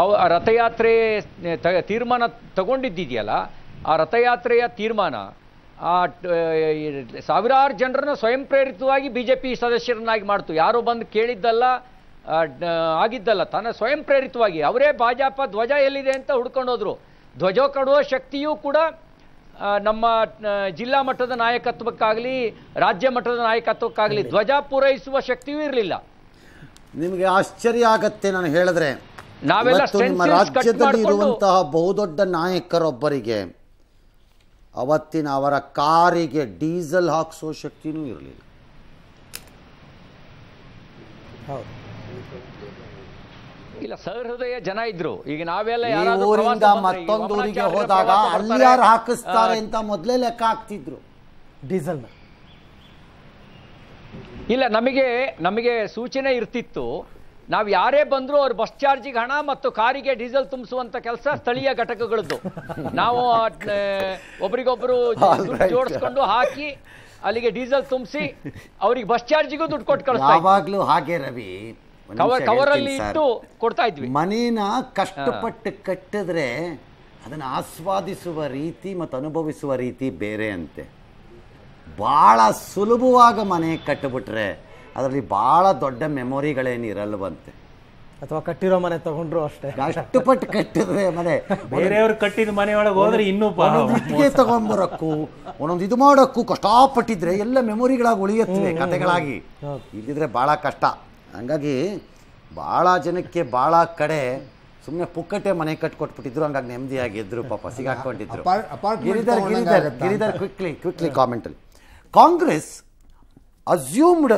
S4: ಆ ರಥಯಾತ್ರೆ ತೀರ್ಮಾನ ತಗೊಂಡಿದ್ದಿದೆಯಲ್ಲ ಆ ರಥಯಾತ್ರೆಯ ತೀರ್ಮಾನ ಆ ಸಾವಿರಾರು ಜನರನ್ನು ಸ್ವಯಂ ಪ್ರೇರಿತವಾಗಿ ಬಿ ಜೆ ಪಿ ಸದಸ್ಯರನ್ನಾಗಿ ಮಾಡ್ತು ಯಾರು ಬಂದು ಕೇಳಿದ್ದಲ್ಲ ಆಗಿದ್ದಲ್ಲ ತನ್ನ ಸ್ವಯಂ ಪ್ರೇರಿತವಾಗಿ ಅವರೇ ಭಾಜಪ ಧ್ವಜ ಎಲ್ಲಿದೆ ಅಂತ ಹೋದರು ಧ್ವಜ ಕೊಡುವ ಶಕ್ತಿಯೂ ಕೂಡ ನಮ್ಮ ಜಿಲ್ಲಾ ಮಟ್ಟದ ನಾಯಕತ್ವಕ್ಕಾಗಲಿ ರಾಜ್ಯ ಮಟ್ಟದ ನಾಯಕತ್ವಕ್ಕಾಗಲಿ ಧ್ವಜ ಪೂರೈಸುವ ಶಕ್ತಿಯೂ ಇರಲಿಲ್ಲ
S1: ನಿಮಗೆ ಆಶ್ಚರ್ಯ ಆಗತ್ತೆ ನಾನು ಹೇಳಿದ್ರೆ ನಿಮ್ಮ ರಾಜ್ಯದಲ್ಲಿ ಇರುವಂತಹ ಬಹುದೊಡ್ಡ ನಾಯಕರೊಬ್ಬರಿಗೆ ಅವತ್ತಿನ ಅವರ ಕಾರಿಗೆ ಡೀಸೆಲ್ ಹಾಕಿಸೋ ಶಕ್ತಿನೂ ಇರಲಿಲ್ಲ
S4: ಇಲ್ಲ ಸಹೃದಯ ಜನ ಇದ್ರು ಈಗ ನಾವೆಲ್ಲ ಊರಿಂದ ಮತ್ತೊಂದು ಊರಿಗೆ ಹೋದಾಗ ಅಲ್ಲಿ ಯಾರು ಹಾಕಿಸ್ತಾರೆ
S1: ಅಂತ ಮೊದಲೇ ಲೆಕ್ಕ ಹಾಕ್ತಿದ್ರು ಡೀಸೆಲ್
S4: ಇಲ್ಲ ನಮಗೆ ನಮಗೆ ಸೂಚನೆ ಇರ್ತಿತ್ತು ನಾವು ಯಾರೇ ಬಂದರೂ ಅವ್ರ ಬಸ್ ಚಾರ್ಜಿಗೆ ಹಣ ಮತ್ತು ಕಾರಿಗೆ ಡೀಸೆಲ್ ತುಂಬಿಸುವಂತ ಕೆಲಸ ಸ್ಥಳೀಯ ಘಟಕಗಳದ್ದು ನಾವು ಒಬ್ರಿಗೊಬ್ರು ಜೋಡಿಸ್ಕೊಂಡು ಹಾಕಿ ಅಲ್ಲಿಗೆ ಡೀಸೆಲ್ ತುಂಬಿಸಿ ಅವ್ರಿಗೆ ಬಸ್ ಚಾರ್ಜಿಗೂ ದುಡ್ಡು ಕೊಟ್ಟು ಕಳಿಸ್ತೀವಿ
S1: ಹಾಗೆ ರವಿ ಕವರ್ ಕವರಲ್ಲಿ ಇಟ್ಟು ಕೊಡ್ತಾ ಇದ್ವಿ ಮನೇನ ಕಷ್ಟಪಟ್ಟು ಕಟ್ಟಿದ್ರೆ ಅದನ್ನ ಆಸ್ವಾದಿಸುವ ರೀತಿ ಮತ್ತು ಅನುಭವಿಸುವ ರೀತಿ ಬೇರೆ ಅಂತೆ ಭಾಳ ಸುಲಭವಾಗ ಮನೆ ಕಟ್ಟಿಬಿಟ್ರೆ ಅದರಲ್ಲಿ ಭಾಳ ದೊಡ್ಡ ಮೆಮೊರಿಗಳೇನು
S2: ಅಥವಾ ಕಟ್ಟಿರೋ ಮನೆ ತಗೊಂಡ್ರು ಅಷ್ಟೇ ಕಷ್ಟಪಟ್ಟು
S1: ಕಟ್ಟಿದ್ರೆ ಮನೆ ಬೇರೆಯವ್ರು
S3: ಕಟ್ಟಿದ ಮನೆಯೊಳಗೆ ಹೋದ್ರೆ ಇನ್ನೂ
S1: ತಗೊಂಡ್ಬರಕ್ಕೂ ಒಂದೊಂದು ಇದು ಮಾಡೋಕ್ಕೂ ಕಷ್ಟಪಟ್ಟಿದ್ರೆ ಎಲ್ಲ ಮೆಮೊರಿಗಳಾಗಿ ಉಳಿಯುತ್ತವೆ ಕತೆಗಳಾಗಿ ಇದ್ದಿದ್ರೆ ಭಾಳ ಕಷ್ಟ ಹಂಗಾಗಿ ಭಾಳ ಜನಕ್ಕೆ ಭಾಳ ಕಡೆ ಸುಮ್ಮನೆ ಪುಕ್ಕಟ್ಟೆ ಮನೆ ಕಟ್ಕೊಟ್ಬಿಟ್ಟಿದ್ರು ಹಂಗಾಗಿ ನೆಮ್ಮದಿಯಾಗಿದ್ರು ಪಾಪ ಸಿಗಾಕೊಂಡಿದ್ರು
S5: ಗಿರಿಧರ್ ಗಿರಿಧರ್ ಗಿರಿಧರ್
S1: ಕ್ವಿಕ್ಲಿ ಕ್ವಿಕ್ಲಿ ಕಾಮೆಂಟಲ್ಲಿ ಕಾಂಗ್ರೆಸ್ ಅಸ್ಯೂಮ್ಡ್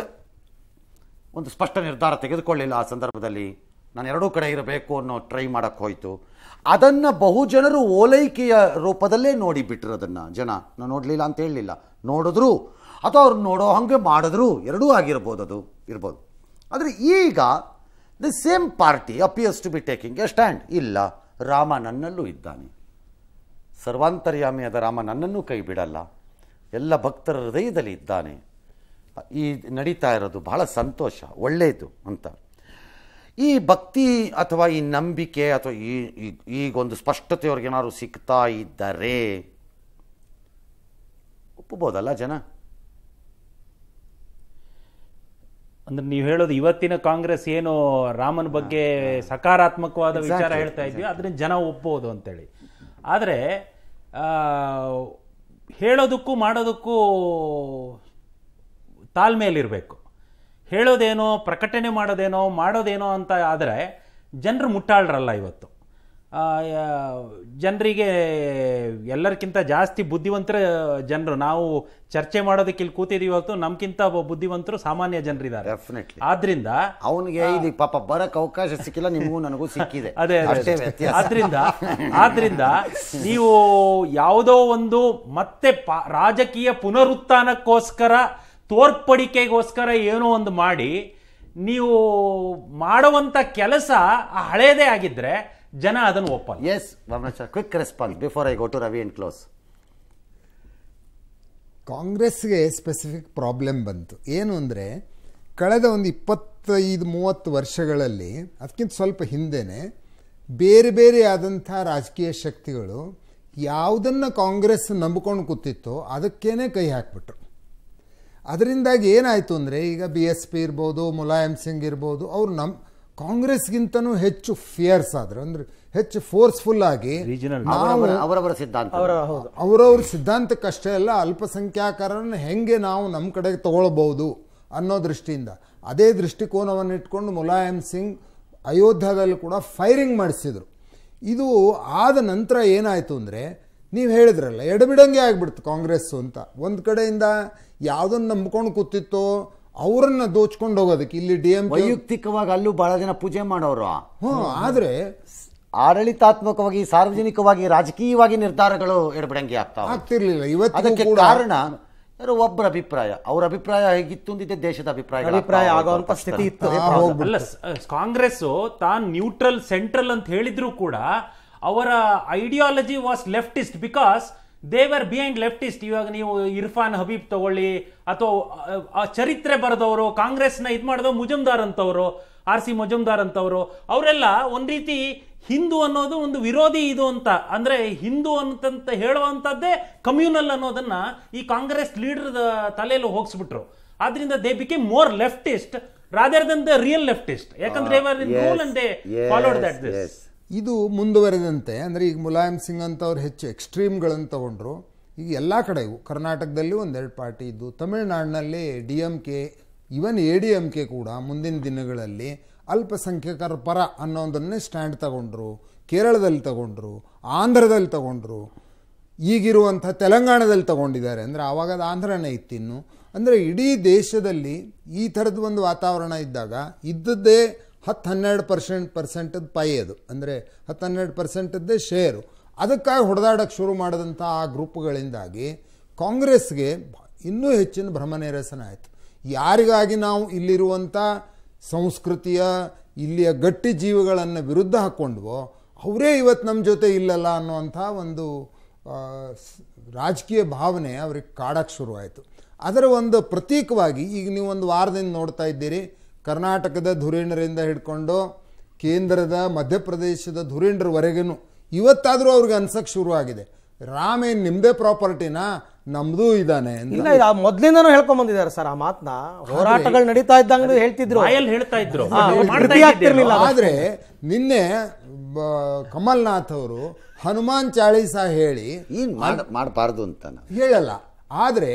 S1: ಒಂದು ಸ್ಪಷ್ಟ ನಿರ್ಧಾರ ತೆಗೆದುಕೊಳ್ಳಿಲ್ಲ ಆ ಸಂದರ್ಭದಲ್ಲಿ ನಾನು ಎರಡೂ ಕಡೆ ಇರಬೇಕು ಅನ್ನೋ ಟ್ರೈ ಮಾಡೋಕ್ಕೆ ಹೋಯಿತು ಅದನ್ನು ಬಹುಜನರು ಓಲೈಕೆಯ ರೂಪದಲ್ಲೇ ನೋಡಿಬಿಟ್ರು ಅದನ್ನು ಜನ ನಾನು ನೋಡಲಿಲ್ಲ ಅಂತ ಹೇಳಲಿಲ್ಲ ನೋಡಿದ್ರು ಅಥವಾ ಅವ್ರು ನೋಡೋ ಹಾಗೆ ಮಾಡಿದ್ರು ಎರಡೂ ಆಗಿರ್ಬೋದು ಅದು ಇರ್ಬೋದು ಆದರೆ ಈಗ the same party appears to be taking a stand ಇಲ್ಲ ರಾಮ ನನ್ನಲ್ಲೂ ಇದ್ದಾನೆ ಸರ್ವಾಂತರ್ಯಾಮಿಯಾದ ರಾಮ ನನ್ನನ್ನು ಕೈ ಬಿಡಲ್ಲ ಎಲ್ಲ ಭಕ್ತರ ಹೃದಯದಲ್ಲಿ ಇದ್ದಾನೆ ಈ ನಡೀತಾ ಇರೋದು ಬಹಳ ಸಂತೋಷ ಒಳ್ಳೆಯದು ಅಂತ ಈ ಭಕ್ತಿ ಅಥವಾ ಈ ನಂಬಿಕೆ ಅಥವಾ ಈ ಈಗೊಂದು ಸ್ಪಷ್ಟತೆ ಏನಾದ್ರು ಸಿಗ್ತಾ ಇದ್ದಾರೆ ಒಪ್ಪಬಹುದಲ್ಲ ಜನ
S3: ಅಂದ್ರೆ ನೀವು ಹೇಳೋದು ಇವತ್ತಿನ ಕಾಂಗ್ರೆಸ್ ಏನು ರಾಮನ ಬಗ್ಗೆ ಸಕಾರಾತ್ಮಕವಾದ ವಿಚಾರ ಹೇಳ್ತಾ ಇದ್ವಿ ಅದ್ರಿಂದ ಜನ ಒಪ್ಪಬಹುದು ಅಂತೇಳಿ ಆದರೆ ಹೇಳೋದಕ್ಕೂ ಮಾಡೋದಕ್ಕೂ ತಾಳ್ಮೆಯಲ್ಲಿರಬೇಕು ಹೇಳೋದೇನೋ ಪ್ರಕಟಣೆ ಮಾಡೋದೇನೋ ಮಾಡೋದೇನೋ ಅಂತ ಆದರೆ ಜನರು ಮುಟ್ಟಾಳ್ರಲ್ಲ ಇವತ್ತು ಜನರಿಗೆ ಎಲ್ಲರಿಗಿಂತ ಜಾಸ್ತಿ ಬುದ್ಧಿವಂತರ ಜನರು ನಾವು ಚರ್ಚೆ ಮಾಡೋದಕ್ಕೆ ಇಲ್ಲಿ ಕೂತಿದೀವಿ ಹೊತ್ತು ನಮ್ಗಿಂತ ಬುದ್ಧಿವಂತರು ಸಾಮಾನ್ಯ ಜನರಿದ್ದಾರೆ ಆದ್ರಿಂದ ಅವನಿಗೆ ಇಲ್ಲಿ ಪಾಪ ಬರಕ್ ಅವಕಾಶ ಸಿಕ್ಕಿಲ್ಲ ನಿಮಗೂ ನನಗೂ ಸಿಕ್ಕಿದೆ ಅದೇ ಆದ್ರಿಂದ ಆದ್ರಿಂದ ನೀವು ಯಾವುದೋ ಒಂದು ಮತ್ತೆ ರಾಜಕೀಯ ಪುನರುತ್ಥಾನಕ್ಕೋಸ್ಕರ ತೋರ್ಪಡಿಕೆಗೋಸ್ಕರ ಏನೋ ಒಂದು ಮಾಡಿ ನೀವು ಮಾಡುವಂತ ಕೆಲಸ ಹಳೇದೇ ಆಗಿದ್ರೆ ಜನ ಅದನ್ನು ಒಪ್ಪಲ್ಲ yes quick
S1: response before I go to Ravi and close
S5: ಕಾಂಗ್ರೆಸ್ಗೆ ಸ್ಪೆಸಿಫಿಕ್ ಪ್ರಾಬ್ಲಮ್ ಬಂತು ಏನು ಅಂದರೆ ಕಳೆದ ಒಂದು ಇಪ್ಪತ್ತೈದು ಮೂವತ್ತು ವರ್ಷಗಳಲ್ಲಿ ಅದಕ್ಕಿಂತ ಸ್ವಲ್ಪ ಹಿಂದೆನೆ ಬೇರೆ ಬೇರೆ ಆದಂಥ ರಾಜಕೀಯ ಶಕ್ತಿಗಳು ಯಾವುದನ್ನು ಕಾಂಗ್ರೆಸ್ ನಂಬಿಕೊಂಡು ಕೂತಿತ್ತೋ ಅದಕ್ಕೇನೆ ಕೈ ಹಾಕ್ಬಿಟ್ರು ಅದರಿಂದಾಗಿ ಏನಾಯಿತು ಅಂದರೆ ಈಗ ಬಿ ಎಸ್ ಪಿ ಇರ್ಬೋದು ಮುಲಾಯಂ ಸಿಂಗ್ ಇರ್ಬೋದು ಅವ್ರು ನಮ್ಮ ಕಾಂಗ್ರೆಸ್ಗಿಂತನೂ ಹೆಚ್ಚು ಫಿಯರ್ಸ್ ಆದ್ರೆ ಅಂದ್ರೆ ಹೆಚ್ಚು ಫೋರ್ಸ್ಫುಲ್ ಆಗಿ ಅವರವರ ಸಿದ್ಧಾಂತ ಅವರವ್ರ ಸಿದ್ಧಾಂತಕ್ಕಷ್ಟೇ ಅಲ್ಲ ಅಲ್ಪಸಂಖ್ಯಾತರನ್ನು ಹೆಂಗೆ ನಾವು ನಮ್ಮ ಕಡೆಗೆ ತಗೊಳ್ಬಹುದು ಅನ್ನೋ ದೃಷ್ಟಿಯಿಂದ ಅದೇ ದೃಷ್ಟಿಕೋನವನ್ನು ಇಟ್ಕೊಂಡು ಮುಲಾಯಂ ಸಿಂಗ್ ಅಯೋಧ್ಯದಲ್ಲಿ ಕೂಡ ಫೈರಿಂಗ್ ಮಾಡಿಸಿದರು ಇದು ಆದ ನಂತರ ಏನಾಯಿತು ಅಂದರೆ ನೀವು ಹೇಳಿದ್ರಲ್ಲ ಎಡಬಿಡಂಗೆ ಆಗಿಬಿಡ್ತು ಕಾಂಗ್ರೆಸ್ಸು ಅಂತ ಒಂದು ಕಡೆಯಿಂದ ಯಾವುದನ್ನು ನಂಬ್ಕೊಂಡು ಕೂತಿತ್ತೋ ಅವರನ್ನ ದೋಚ್ಕೊಂಡು ಹೋಗೋದಕ್ಕೆ ಇಲ್ಲಿ ಡಿ ಎಂ ವೈಯಕ್ತಿಕವಾಗಿ ಅಲ್ಲೂ
S1: ಬಹಳ ಜನ ಪೂಜೆ ಮಾಡೋರು ಆದ್ರೆ ಆಡಳಿತಾತ್ಮಕವಾಗಿ ಸಾರ್ವಜನಿಕವಾಗಿ ರಾಜಕೀಯವಾಗಿ ನಿರ್ಧಾರಗಳು ಎಡಬಿಡಂಗೆ ಆಗ್ತಾವ
S5: ಆಗ್ತಿರ್ಲಿಲ್ಲ ಇವತ್ತು ಕಾರಣ
S1: ಯಾರೋ ಒಬ್ಬರ
S3: ಅಭಿಪ್ರಾಯ ಅವ್ರ ಅಭಿಪ್ರಾಯ ಹೇಗಿತ್ತು ಅಂದಿದ್ದೆ ದೇಶದ ಅಭಿಪ್ರಾಯ
S1: ಅಭಿಪ್ರಾಯ ಆಗುವಂತ ಸ್ಥಿತಿ ಇತ್ತು
S3: ಕಾಂಗ್ರೆಸ್ ತಾನ್ ನ್ಯೂಟ್ರಲ್ ಸೆಂಟ್ರಲ್ ಅಂತ ಹೇಳಿದ್ರು ಕೂಡ ಅವರ ideology was leftist because they were behind leftist ಇವಾಗ ನೀವು ಇರ್ಫಾನ್ ಹಬೀಬ್ ತಗೊಳ್ಳಿ ಅಥವಾ ಚರಿತ್ರೆ ಬರೆದವರು ಕಾಂಗ್ರೆಸ್ನ ಇದು ಮಾಡಿದವರು ಮುಜುಮ್ದಾರ್ ಅಂತವರು ಆರ್ ಸಿ ಮುಜುಮ್ದಾರ್ ಅಂತವರು ಅವರೆಲ್ಲ ಒಂದು ರೀತಿ ಹಿಂದೂ ಅನ್ನೋದು ಒಂದು ವಿರೋಧಿ ಇದು ಅಂತ ಅಂದರೆ ಹಿಂದೂ ಅಂತಂತ ಹೇಳುವಂಥದ್ದೇ ಕಮ್ಯೂನಲ್ ಅನ್ನೋದನ್ನು ಈ ಕಾಂಗ್ರೆಸ್ ಲೀಡರ್ ತಲೆಯಲ್ಲಿ ಹೋಗಿಸ್ಬಿಟ್ರು ಆದ್ರಿಂದ they became more leftist rather than the real leftist
S5: ಯಾಕಂದ್ರೆ ಫಾಲೋಡ್ ದಟ್ ದಿಸ್ ಇದು ಮುಂದುವರೆದಂತೆ ಅಂದರೆ ಈಗ ಮುಲಾಯಂ ಸಿಂಗ್ ಅಂತವ್ರು ಹೆಚ್ಚು ಎಕ್ಸ್ಟ್ರೀಮ್ಗಳನ್ನು ತಗೊಂಡ್ರು ಈಗ ಎಲ್ಲ ಇವು ಕರ್ನಾಟಕದಲ್ಲಿ ಒಂದೆರಡು ಪಾರ್ಟಿ ಇದ್ದು ತಮಿಳುನಾಡಿನಲ್ಲಿ D M K even A D M K ಕೂಡ ಮುಂದಿನ ದಿನಗಳಲ್ಲಿ ಅಲ್ಪಸಂಖ್ಯಾತರ ಪರ ಅನ್ನೋದನ್ನೇ ಸ್ಟ್ಯಾಂಡ್ ತಗೊಂಡ್ರು ಕೇರಳದಲ್ಲಿ ತಗೊಂಡ್ರು ಆಂಧ್ರದಲ್ಲಿ ತಗೊಂಡ್ರು ಈಗಿರುವಂಥ ತೆಲಂಗಾಣದಲ್ಲಿ ತಗೊಂಡಿದ್ದಾರೆ ಅಂದರೆ ಆವಾಗ ಆಂಧ್ರನೇ ಇತ್ತಿನ್ನು ಅಂದರೆ ಇಡೀ ದೇಶದಲ್ಲಿ ಈ ಥರದ ಒಂದು ವಾತಾವರಣ ಇದ್ದಾಗ ಇದ್ದದ್ದೇ ಹತ್ತು ಹನ್ನೆರಡು ಪರ್ಸೆಂಟ್ ಪರ್ಸೆಂಟದ್ದು ಪೈ ಅದು ಅಂದರೆ ಹತ್ತು ಹನ್ನೆರಡು ಪರ್ಸೆಂಟದ್ದೇ ಶೇರು ಅದಕ್ಕಾಗಿ ಹೊಡೆದಾಡೋಕ್ಕೆ ಶುರು ಮಾಡಿದಂಥ ಆ ಗ್ರೂಪ್ಗಳಿಂದಾಗಿ ಕಾಂಗ್ರೆಸ್ಗೆ ಇನ್ನೂ ಹೆಚ್ಚಿನ ಭ್ರಮನಿರಸನ ಆಯಿತು ಯಾರಿಗಾಗಿ ನಾವು ಇಲ್ಲಿರುವಂಥ ಸಂಸ್ಕೃತಿಯ ಇಲ್ಲಿಯ ಗಟ್ಟಿ ಜೀವಿಗಳನ್ನು ವಿರುದ್ಧ ಹಾಕ್ಕೊಂಡ್ವೋ ಅವರೇ ಇವತ್ತು ನಮ್ಮ ಜೊತೆ ಇಲ್ಲಲ್ಲ ಅನ್ನುವಂಥ ಒಂದು ರಾಜಕೀಯ ಭಾವನೆ ಅವ್ರಿಗೆ ಕಾಡಕ್ಕೆ ಶುರುವಾಯಿತು ಅದರ ಒಂದು ಪ್ರತೀಕವಾಗಿ ಈಗ ನೀವು ಒಂದು ವಾರದಿಂದ ನೋಡ್ತಾ ಇದ್ದೀರಿ ಕರ್ನಾಟಕದ ಧುರೀಣರಿಂದ ಹಿಡ್ಕೊಂಡು ಕೇಂದ್ರದ ಮಧ್ಯಪ್ರದೇಶದ ಧುರೀಣರವರೆಗೂ ಇವತ್ತಾದರೂ ಅವ್ರಿಗೆ ಅನ್ಸಕ್ಕೆ ಶುರುವಾಗಿದೆ ರಾಮ್ ಏನು ನಿಮ್ಮದೇ ಪ್ರಾಪರ್ಟಿನಾ ನಮ್ದು ಇದಾನೆ ಇಲ್ಲ ಮೊದ್ಲಿಂದನೂ ಹೇಳ್ಕೊಂಡ್ ಬಂದಿದ್ದಾರೆ ಸರ್ ಆ ಮಾತನ್ನ ಹೋರಾಟಗಳು ನಡೀತಾ ಇದ್ದಂಗೆ ಹೇಳ್ತಿದ್ರು ಆದ್ರೆ ನಿನ್ನೆ ಕಮಲ್ನಾಥ್ ಅವರು ಹನುಮಾನ್ ಚಾಳೀಸ ಹೇಳಿ
S1: ಮಾಡಬಾರ್ದು ಅಂತ
S5: ಹೇಳಲ್ಲ ಆದರೆ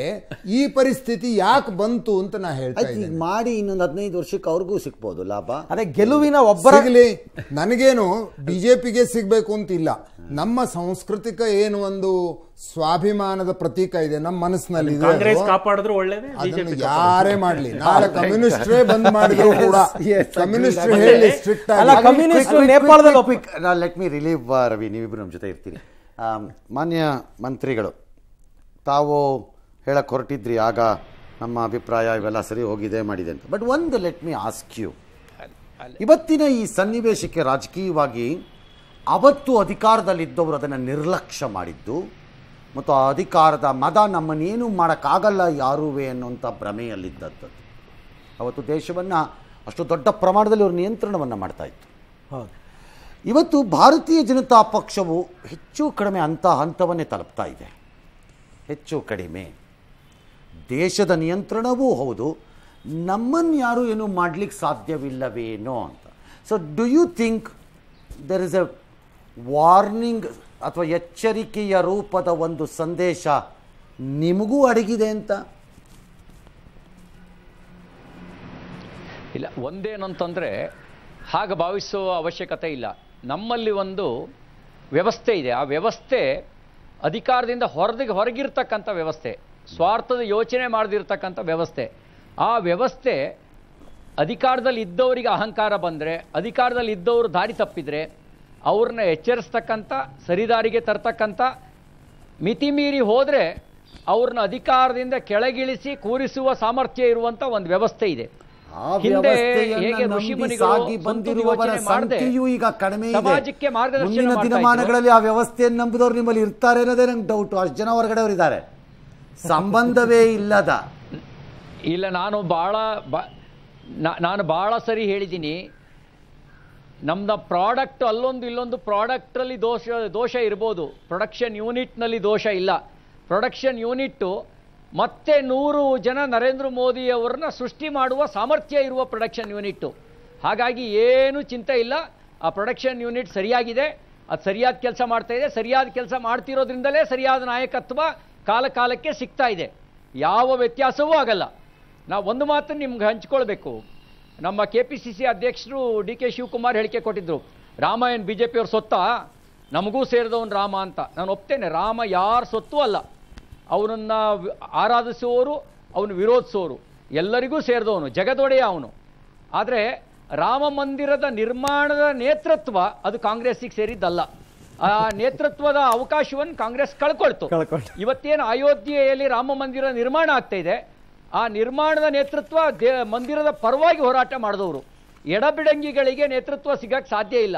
S5: ಈ ಪರಿಸ್ಥಿತಿ ಯಾಕೆ ಬಂತು ಅಂತ ನಾ ಹೇಳ್ತೀನಿ ಮಾಡಿ ಇನ್ನೊಂದು ಹದಿನೈದು ವರ್ಷಕ್ಕೆ ಅವ್ರಿಗೂ ಸಿಗ್ಬೋದು ಲಾಭ ಅದೇ ಗೆಲುವಿನ ಒಬ್ಬರಾಗಲಿ ನನಗೇನು ಬಿಜೆಪಿಗೆ ಸಿಗಬೇಕು ಅಂತ ಇಲ್ಲ ನಮ್ಮ ಸಾಂಸ್ಕೃತಿಕ ಏನು ಒಂದು ಸ್ವಾಭಿಮಾನದ ಪ್ರತೀಕ ಇದೆ ನಮ್ಮ ಮನಸ್ಸಿನಲ್ಲಿ
S3: ಅದನ್ನು ಯಾರೇ ಮಾಡ್ಲಿ ನಾಳೆ ಕಮ್ಯುನಿಸ್ಟ್ರೇ ಬಂದ್ ಮಾಡಿದ್ರು ಕೂಡ ಕಮ್ಯುನಿಸ್ಟ್ ಹೇಳಿ strict
S1: let me relieve Ravi ನೀವಿಬ್ರು ನಮ್ಮ ಜೊತೆ ಇರ್ತೀರಿ ಮಾನ್ಯ ಮಂತ್ರಿಗಳು ತಾವು ಹೇಳಕ್ಕೆ ಹೊರಟಿದ್ರಿ ಆಗ ನಮ್ಮ ಅಭಿಪ್ರಾಯ ಇವೆಲ್ಲ ಸರಿ ಹೋಗಿದೆ ಮಾಡಿದೆ ಅಂತ ಬಟ್ ಒಂದು ಲೆಟ್ ಮಿ ಆಸ್ಕ್ ಯು ಇವತ್ತಿನ ಈ ಸನ್ನಿವೇಶಕ್ಕೆ ರಾಜಕೀಯವಾಗಿ ಅವತ್ತು ಅಧಿಕಾರದಲ್ಲಿದ್ದವರು ಅದನ್ನು ನಿರ್ಲಕ್ಷ್ಯ ಮಾಡಿದ್ದು ಮತ್ತು ಆ ಅಧಿಕಾರದ ಮದ ನಮ್ಮನ್ನೇನು ಮಾಡೋಕ್ಕಾಗಲ್ಲ ಯಾರುವೆ ಅನ್ನುವಂಥ ಭ್ರಮೆಯಲ್ಲಿದ್ದದ್ದು ಅವತ್ತು ದೇಶವನ್ನು ಅಷ್ಟು ದೊಡ್ಡ ಪ್ರಮಾಣದಲ್ಲಿ ಅವರು ನಿಯಂತ್ರಣವನ್ನು ಮಾಡ್ತಾ ಹೌದು ಇವತ್ತು ಭಾರತೀಯ ಜನತಾ ಪಕ್ಷವು ಹೆಚ್ಚು ಕಡಿಮೆ ಹಂತ ಹಂತವನ್ನೇ ತಲುಪ್ತಾ ಇದೆ ಹೆಚ್ಚು ಕಡಿಮೆ ದೇಶದ ನಿಯಂತ್ರಣವೂ ಹೌದು ನಮ್ಮನ್ನು ಯಾರೂ ಏನೂ ಮಾಡಲಿಕ್ಕೆ ಸಾಧ್ಯವಿಲ್ಲವೇನೋ ಅಂತ so do you think there is a warning ಅಥವಾ ಎಚ್ಚರಿಕೆಯ ರೂಪದ ಒಂದು ಸಂದೇಶ ನಿಮಗೂ ಅಡಗಿದೆ ಅಂತ ಇಲ್ಲ ಒಂದೇನಂತಂದರೆ
S4: ಹಾಗೆ ಭಾವಿಸುವ ಅವಶ್ಯಕತೆ ಇಲ್ಲ ನಮ್ಮಲ್ಲಿ ಒಂದು ವ್ಯವಸ್ಥೆ ಇದೆ ಆ ವ್ಯವಸ್ಥೆ ಅಧಿಕಾರದಿಂದ ಹೊರದಿಗೆ ಹೊರಗಿರ್ತಕ್ಕಂಥ ವ್ಯವಸ್ಥೆ ಸ್ವಾರ್ಥದ ಯೋಚನೆ ಮಾಡದಿರ್ತಕ್ಕಂಥ ವ್ಯವಸ್ಥೆ ಆ ವ್ಯವಸ್ಥೆ ಅಧಿಕಾರದಲ್ಲಿ ಇದ್ದವರಿಗೆ ಅಹಂಕಾರ ಬಂದರೆ ಅಧಿಕಾರದಲ್ಲಿ ಇದ್ದವರು ದಾರಿ ತಪ್ಪಿದರೆ ಅವ್ರನ್ನ ಎಚ್ಚರಿಸ್ತಕ್ಕಂಥ ಸರಿದಾರಿಗೆ ತರ್ತಕ್ಕಂಥ ಮಿತಿ ಮೀರಿ ಹೋದರೆ ಅವ್ರನ್ನ ಅಧಿಕಾರದಿಂದ ಕೆಳಗಿಳಿಸಿ ಕೂರಿಸುವ ಸಾಮರ್ಥ್ಯ ಇರುವಂಥ ಒಂದು ವ್ಯವಸ್ಥೆ ಇದೆ ಆ ವ್ಯವಸ್ಥೆಯನ್ನು ಸಾಗಿ ಬಂದಿರುವವರ ಸಂಖ್ಯೆಯೂ
S1: ಈಗ ಕಡಿಮೆ ಸಮಾಜಕ್ಕೆ ಮುಂದಿನ ದಿನಮಾನಗಳಲ್ಲಿ ಆ ವ್ಯವಸ್ಥೆಯನ್ನು ನಂಬುದವ್ರು ನಿಮ್ಮಲ್ಲಿ ಇರ್ತಾರೆ ಅನ್ನೋದೇ ನಂಗೆ ಡೌಟ್ ಅಷ್ಟು ಜನ ಹೊರಗಡೆಯವರು ಇದ್ದಾರೆ ಸಂಬಂಧವೇ ಇಲ್ಲದ
S4: ಇಲ್ಲ ನಾನು ಬಹಳ ನಾನು ಬಹಳ ಸರಿ ಹೇಳಿದ್ದೀನಿ ನಮ್ದು ಪ್ರಾಡಕ್ಟ್ ಅಲ್ಲೊಂದು ಇಲ್ಲೊಂದು ಪ್ರಾಡಕ್ಟಲ್ಲಿ ದೋಷ ದೋಷ ಇರ್ಬೋದು ಪ್ರೊಡಕ್ಷನ್ ಯೂನಿಟ್ನಲ್ಲಿ ದೋಷ ಇಲ್ಲ ಪ್ರೊಡಕ್ಷನ್ ಯೂನಿಟ್ಟು ಮತ್ತೆ ನೂರು ಜನ ನರೇಂದ್ರ ಮೋದಿಯವರನ್ನ ಸೃಷ್ಟಿ ಮಾಡುವ ಸಾಮರ್ಥ್ಯ ಇರುವ ಪ್ರೊಡಕ್ಷನ್ ಯೂನಿಟ್ಟು ಹಾಗಾಗಿ ಏನೂ ಚಿಂತೆ ಇಲ್ಲ ಆ ಪ್ರೊಡಕ್ಷನ್ ಯೂನಿಟ್ ಸರಿಯಾಗಿದೆ ಅದು ಸರಿಯಾದ ಕೆಲಸ ಮಾಡ್ತಾ ಇದೆ ಸರಿಯಾದ ಕೆಲಸ ಮಾಡ್ತಿರೋದ್ರಿಂದಲೇ ಸರಿಯಾದ ನಾಯಕತ್ವ ಕಾಲಕಾಲಕ್ಕೆ ಸಿಗ್ತಾ ಇದೆ ಯಾವ ವ್ಯತ್ಯಾಸವೂ ಆಗಲ್ಲ ನಾವು ಒಂದು ಮಾತನ್ನು ನಿಮ್ಗೆ ಹಂಚ್ಕೊಳ್ಬೇಕು ನಮ್ಮ ಕೆ ಪಿ ಸಿ ಸಿ ಅಧ್ಯಕ್ಷರು ಡಿ ಕೆ ಶಿವಕುಮಾರ್ ಹೇಳಿಕೆ ಕೊಟ್ಟಿದ್ದರು ರಾಮಾಯಣ ಬಿ ಜೆ ಪಿಯವ್ರ ಸೊತ್ತ ನಮಗೂ ಸೇರಿದವನು ರಾಮ ಅಂತ ನಾನು ಒಪ್ತೇನೆ ರಾಮ ಯಾರ ಸೊತ್ತೂ ಅಲ್ಲ ಅವನನ್ನು ಆರಾಧಿಸುವವರು ಅವನು ವಿರೋಧಿಸೋರು ಎಲ್ಲರಿಗೂ ಸೇರಿದವನು ಜಗದೊಡೆಯ ಅವನು ಆದರೆ ರಾಮ ಮಂದಿರದ ನಿರ್ಮಾಣದ ನೇತೃತ್ವ ಅದು ಕಾಂಗ್ರೆಸ್ಸಿಗೆ ಸೇರಿದ್ದಲ್ಲ ಆ ನೇತೃತ್ವದ ಅವಕಾಶವನ್ನು ಕಾಂಗ್ರೆಸ್ ಕಳ್ಕೊಳ್ತು ಇವತ್ತೇನು ಅಯೋಧ್ಯೆಯಲ್ಲಿ ರಾಮ ಮಂದಿರ ನಿರ್ಮಾಣ ಆಗ್ತಾ ಇದೆ ಆ ನಿರ್ಮಾಣದ ನೇತೃತ್ವ ಮಂದಿರದ ಪರವಾಗಿ ಹೋರಾಟ ಮಾಡಿದವರು ಎಡಬಿಡಂಗಿಗಳಿಗೆ ನೇತೃತ್ವ ಸಿಗಕ್ಕೆ ಸಾಧ್ಯ ಇಲ್ಲ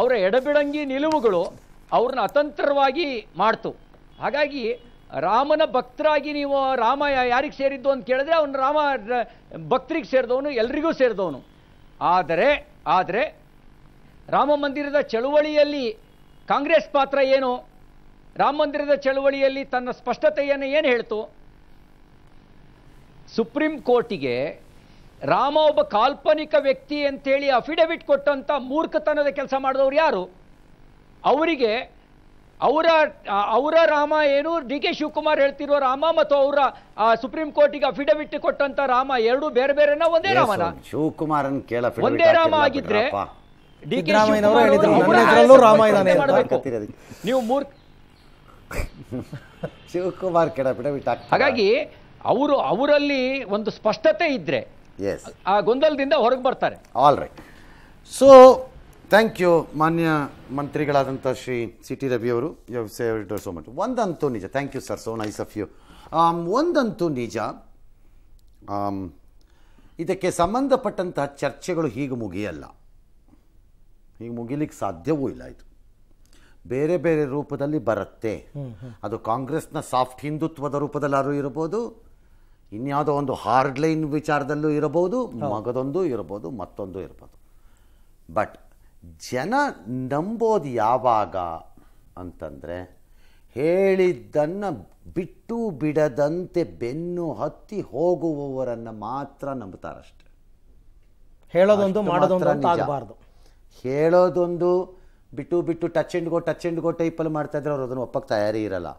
S4: ಅವರ ಎಡಬಿಡಂಗಿ ನಿಲುವುಗಳು ಅವ್ರನ್ನ ಅತಂತ್ರವಾಗಿ ಮಾಡ್ತು ಹಾಗಾಗಿ ರಾಮನ ಭಕ್ತರಾಗಿ ನೀವು ರಾಮ ಯಾರಿಗೆ ಸೇರಿದ್ದು ಅಂತ ಕೇಳಿದ್ರೆ ಅವನು ರಾಮ ಭಕ್ತರಿಗೆ ಸೇರಿದವನು ಎಲ್ರಿಗೂ ಸೇರಿದವನು ಆದರೆ ಆದರೆ ರಾಮ ಮಂದಿರದ ಚಳುವಳಿಯಲ್ಲಿ ಕಾಂಗ್ರೆಸ್ ಪಾತ್ರ ಏನು ರಾಮ ಮಂದಿರದ ಚಳುವಳಿಯಲ್ಲಿ ತನ್ನ ಸ್ಪಷ್ಟತೆಯನ್ನು ಏನು ಹೇಳ್ತು ಸುಪ್ರೀಂ ಕೋರ್ಟಿಗೆ ರಾಮ ಒಬ್ಬ ಕಾಲ್ಪನಿಕ ವ್ಯಕ್ತಿ ಅಂತೇಳಿ ಅಫಿಡವಿಟ್ ಕೊಟ್ಟಂಥ ಮೂರ್ಖತನದ ಕೆಲಸ ಮಾಡಿದವರು ಯಾರು ಅವರಿಗೆ ಅವರ ಅವರ ರಾಮ ಏನು ಡಿ ಕೆ ಶಿವಕುಮಾರ್ ಹೇಳ್ತಿರೋ ರಾಮ ಮತ್ತು ಅವರ ಸುಪ್ರೀಂ ಕೋರ್ಟಿಗೆ ಅಫಿಡವಿಟ್ ಕೊಟ್ಟಂತ ರಾಮ ಎರಡು ಬೇರೆ ಬೇರೆನ ಒಂದೇ ರಾಮನ
S1: ಶಿವಕುಮಾರ್ ಒಂದೇ ರಾಮ ಆಗಿದ್ರೆ ಡಿ ಕೆ ನೀವು ಮೂರ್ ಶಿವಕುಮಾರ್ ಕೇಳ ಹಾಗಾಗಿ ಅವರು
S4: ಅವರಲ್ಲಿ ಒಂದು ಸ್ಪಷ್ಟತೆ ಇದ್ರೆ ಆ ಗೊಂದಲದಿಂದ ಹೊರಗೆ ಬರ್ತಾರೆ
S1: all right so thank you ಮಾನ್ಯ ಮಂತ್ರಿಗಳಾದಂಥ ಶ್ರೀ ಸಿ ಟಿ ಅವರು ಯು ಸೇವ್ಡ್ ಸೋ ಮಚ್ ಒಂದಂತೂ ನಿಜ thank you sir so nice of you ಒಂದಂತೂ ನಿಜ um, ಇದಕ್ಕೆ ಸಂಬಂಧಪಟ್ಟಂತಹ ಚರ್ಚೆಗಳು ಹೀಗೆ ಮುಗಿಯಲ್ಲ ಹೀಗೆ ಮುಗಿಲಿಕ್ಕೆ ಸಾಧ್ಯವೂ ಇಲ್ಲ ಇದು ಬೇರೆ ಬೇರೆ ರೂಪದಲ್ಲಿ ಬರುತ್ತೆ ಅದು ಕಾಂಗ್ರೆಸ್ನ ಸಾಫ್ಟ್ ಹಿಂದುತ್ವದ ರೂಪದಲ್ಲಾದರೂ ಇರಬಹುದು ಇನ್ಯಾವುದೋ ಒಂದು ಹಾರ್ಡ್ ಲೈನ್ ವಿಚಾರದಲ್ಲೂ ಇರಬಹುದು ಮಗದೊಂದು ಇರಬಹುದು ಮತ್ತೊಂದು ಇರಬಹುದು ಬಟ್ ಜನ ನಂಬೋದು ಯಾವಾಗ ಅಂತಂದರೆ ಹೇಳಿದ್ದನ್ನು ಬಿಟ್ಟು ಬಿಡದಂತೆ ಬೆನ್ನು ಹತ್ತಿ ಹೋಗುವವರನ್ನು ಮಾತ್ರ ನಂಬ್ತಾರಷ್ಟೆ
S2: ಹೇಳೋದೊಂದು ಮಾಡೋದೊಂದು
S1: ಹೇಳೋದೊಂದು ಬಿಟ್ಟು ಬಿಟ್ಟು touch and go touch and go ಟೈಪಲ್ಲಿ ಇದ್ರೆ ಅವ್ರು ಅದನ್ನು ಒಪ್ಪಕ್ಕೆ ತಯಾರಿ ಇರಲ್ಲ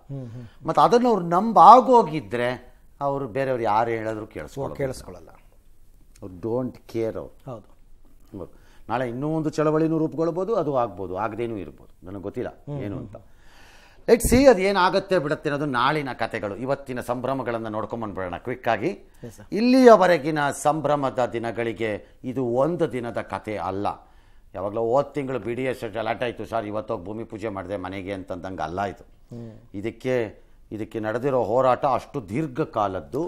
S1: ಮತ್ತು ಅದನ್ನು ಅವ್ರು ನಂಬಾಗೋಗಿದ್ರೆ ಅವರು ಬೇರೆಯವ್ರು ಯಾರು ಹೇಳಿದ್ರು ಕೇಳಿಸ್ಕೊಳ್ಳೋ ಕೇಳಿಸ್ಕೊಳ್ಳಲ್ಲ ಅವ್ರು ಡೋಂಟ್ ಕೇರ್ ಅವ್ರು ಹೌದು ನಾಳೆ ಇನ್ನೂ ಒಂದು ಚಳವಳಿನೂ ರೂಪುಗೊಳ್ಬೋದು ಅದು ಆಗ್ಬೋದು ಆಗದೇನು ಇರ್ಬೋದು ನನಗೆ ಗೊತ್ತಿಲ್ಲ ಏನು ಅಂತ ಲೆಟ್ ಸಿ ಅದು ಏನಾಗುತ್ತೆ ಬಿಡುತ್ತೆ ಅನ್ನೋದು ನಾಳಿನ ಕತೆಗಳು ಇವತ್ತಿನ ಸಂಭ್ರಮಗಳನ್ನು ನೋಡ್ಕೊಂಬಂದ್ಬಿಡೋಣ ಆಗಿ ಇಲ್ಲಿಯವರೆಗಿನ ಸಂಭ್ರಮದ ದಿನಗಳಿಗೆ ಇದು ಒಂದು ದಿನದ ಕತೆ ಅಲ್ಲ ಯಾವಾಗಲೂ ಹೋದ ತಿಂಗಳು ಬಿ ಡಿ ಎಸ್ ಅಲರ್ಟ್ ಆಯಿತು ಸರ್ ಇವತ್ತೋಗಿ ಭೂಮಿ ಪೂಜೆ ಮಾಡಿದೆ ಮನೆಗೆ ಅಂತಂದಂಗೆ ಅಲ್ಲ ಇದು ಇದಕ್ಕೆ ಇದಕ್ಕೆ ನಡೆದಿರೋ ಹೋರಾಟ ಅಷ್ಟು ದೀರ್ಘಕಾಲದ್ದು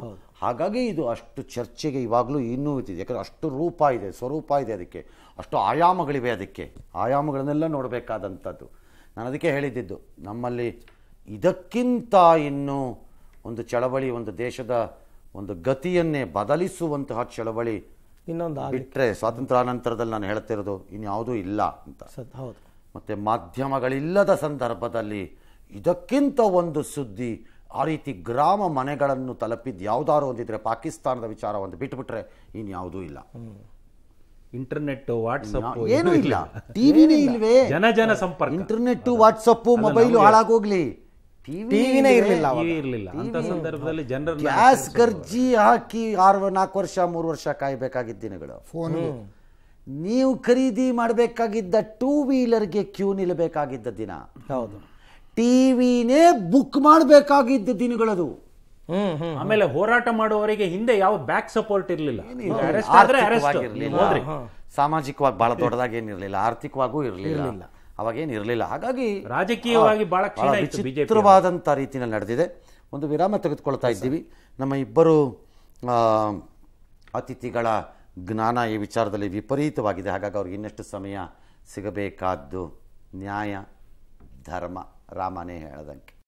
S1: ಹಾಗಾಗಿ ಇದು ಅಷ್ಟು ಚರ್ಚೆಗೆ ಇವಾಗಲೂ ಇನ್ನೂ ಇತ್ತಿದೆ ಯಾಕಂದರೆ ಅಷ್ಟು ರೂಪ ಇದೆ ಸ್ವರೂಪ ಇದೆ ಅದಕ್ಕೆ ಅಷ್ಟು ಆಯಾಮಗಳಿವೆ ಅದಕ್ಕೆ ಆಯಾಮಗಳನ್ನೆಲ್ಲ ನೋಡಬೇಕಾದಂಥದ್ದು ನಾನು ಅದಕ್ಕೆ ಹೇಳಿದ್ದಿದ್ದು ನಮ್ಮಲ್ಲಿ ಇದಕ್ಕಿಂತ ಇನ್ನೂ ಒಂದು ಚಳವಳಿ ಒಂದು ದೇಶದ ಒಂದು ಗತಿಯನ್ನೇ ಬದಲಿಸುವಂತಹ ಚಳವಳಿ
S2: ಇನ್ನೊಂದು ಬಿಟ್ಟರೆ
S1: ಸ್ವಾತಂತ್ರ್ಯಾನಂತರದಲ್ಲಿ ನಾನು ಹೇಳ್ತಿರೋದು ಇನ್ಯಾವುದೂ ಇಲ್ಲ ಅಂತ ಹೌದು ಮತ್ತು ಮಾಧ್ಯಮಗಳಿಲ್ಲದ ಸಂದರ್ಭದಲ್ಲಿ ಇದಕ್ಕಿಂತ ಒಂದು ಸುದ್ದಿ ಆ ರೀತಿ ಗ್ರಾಮ ಮನೆಗಳನ್ನು ತಲುಪಿದ್ದು ಯಾವುದಾದ್ರು ಒಂದಿದ್ರೆ ಪಾಕಿಸ್ತಾನದ ವಿಚಾರ ಒಂದು ಬಿಟ್ಬಿಟ್ರೆ ಇನ್ಯಾವುದೂ ಇಲ್ಲ ಇಂಟರ್ನೆಟ್ ವಾಟ್ಸಪ್ ಏನೂ ಇಲ್ಲ ಟಿವಿನೇ ಇಲ್ವೇ
S3: ಜನ ಜನ ಸಂಪರ್ಕ ಇಂಟರ್ನೆಟ್ ವಾಟ್ಸಪ್ ಮೊಬೈಲು
S1: ಹಾಳಾಗೋಗ್ಲಿ ಟಿವಿನೇ ಇರಲಿಲ್ಲ
S3: ಇರಲಿಲ್ಲ ಅಂತ ಸಂದರ್ಭದಲ್ಲಿ ಜನರ ಗ್ಯಾಸ್
S1: ಕರ್ಜಿ ಹಾಕಿ ಆರು ನಾಲ್ಕು ವರ್ಷ ಮೂರು ವರ್ಷ ಕಾಯಬೇಕಾಗಿದ್ದ ದಿನಗಳು ಫೋನ್ ನೀವು ಖರೀದಿ ಮಾಡಬೇಕಾಗಿದ್ದ ಟೂ ವೀಲರ್ಗೆ ಕ್ಯೂ ನಿಲ್ಲಬೇಕಾಗಿದ್ದ ದಿನ ಹೌದು ಟಿವಿನೇ ಬುಕ್ ಮಾಡಬೇಕಾಗಿದ್ದ ದಿನಗಳದು
S3: ಆಮೇಲೆ ಹೋರಾಟ ಮಾಡುವವರಿಗೆ ಹಿಂದೆ ಯಾವ ಬ್ಯಾಕ್ ಸಪೋರ್ಟ್ ಇರಲಿಲ್ಲ ಸಾಮಾಜಿಕವಾಗಿ ಬಹಳ
S1: ದೊಡ್ಡದಾಗಿ ಏನಿರಲಿಲ್ಲ ಆರ್ಥಿಕವಾಗೂ ಇರಲಿಲ್ಲ ಅವಾಗೇನು ಇರಲಿಲ್ಲ ಹಾಗಾಗಿ ರಾಜಕೀಯವಾಗಿ ಬಹಳ ವಿಚಿತ್ರವಾದಂಥ ರೀತಿಯಲ್ಲಿ ನಡೆದಿದೆ ಒಂದು ವಿರಾಮ ತೆಗೆದುಕೊಳ್ತಾ ಇದ್ದೀವಿ ನಮ್ಮ ಇಬ್ಬರು ಅತಿಥಿಗಳ ಜ್ಞಾನ ಈ ವಿಚಾರದಲ್ಲಿ ವಿಪರೀತವಾಗಿದೆ ಹಾಗಾಗಿ ಅವ್ರಿಗೆ ಇನ್ನಷ್ಟು ಸಮಯ ಸಿಗಬೇಕಾದ್ದು ನ್ಯಾಯ ಧರ್ಮ ರಾಮನೇ ಹೇಳ್ದಂಗೆ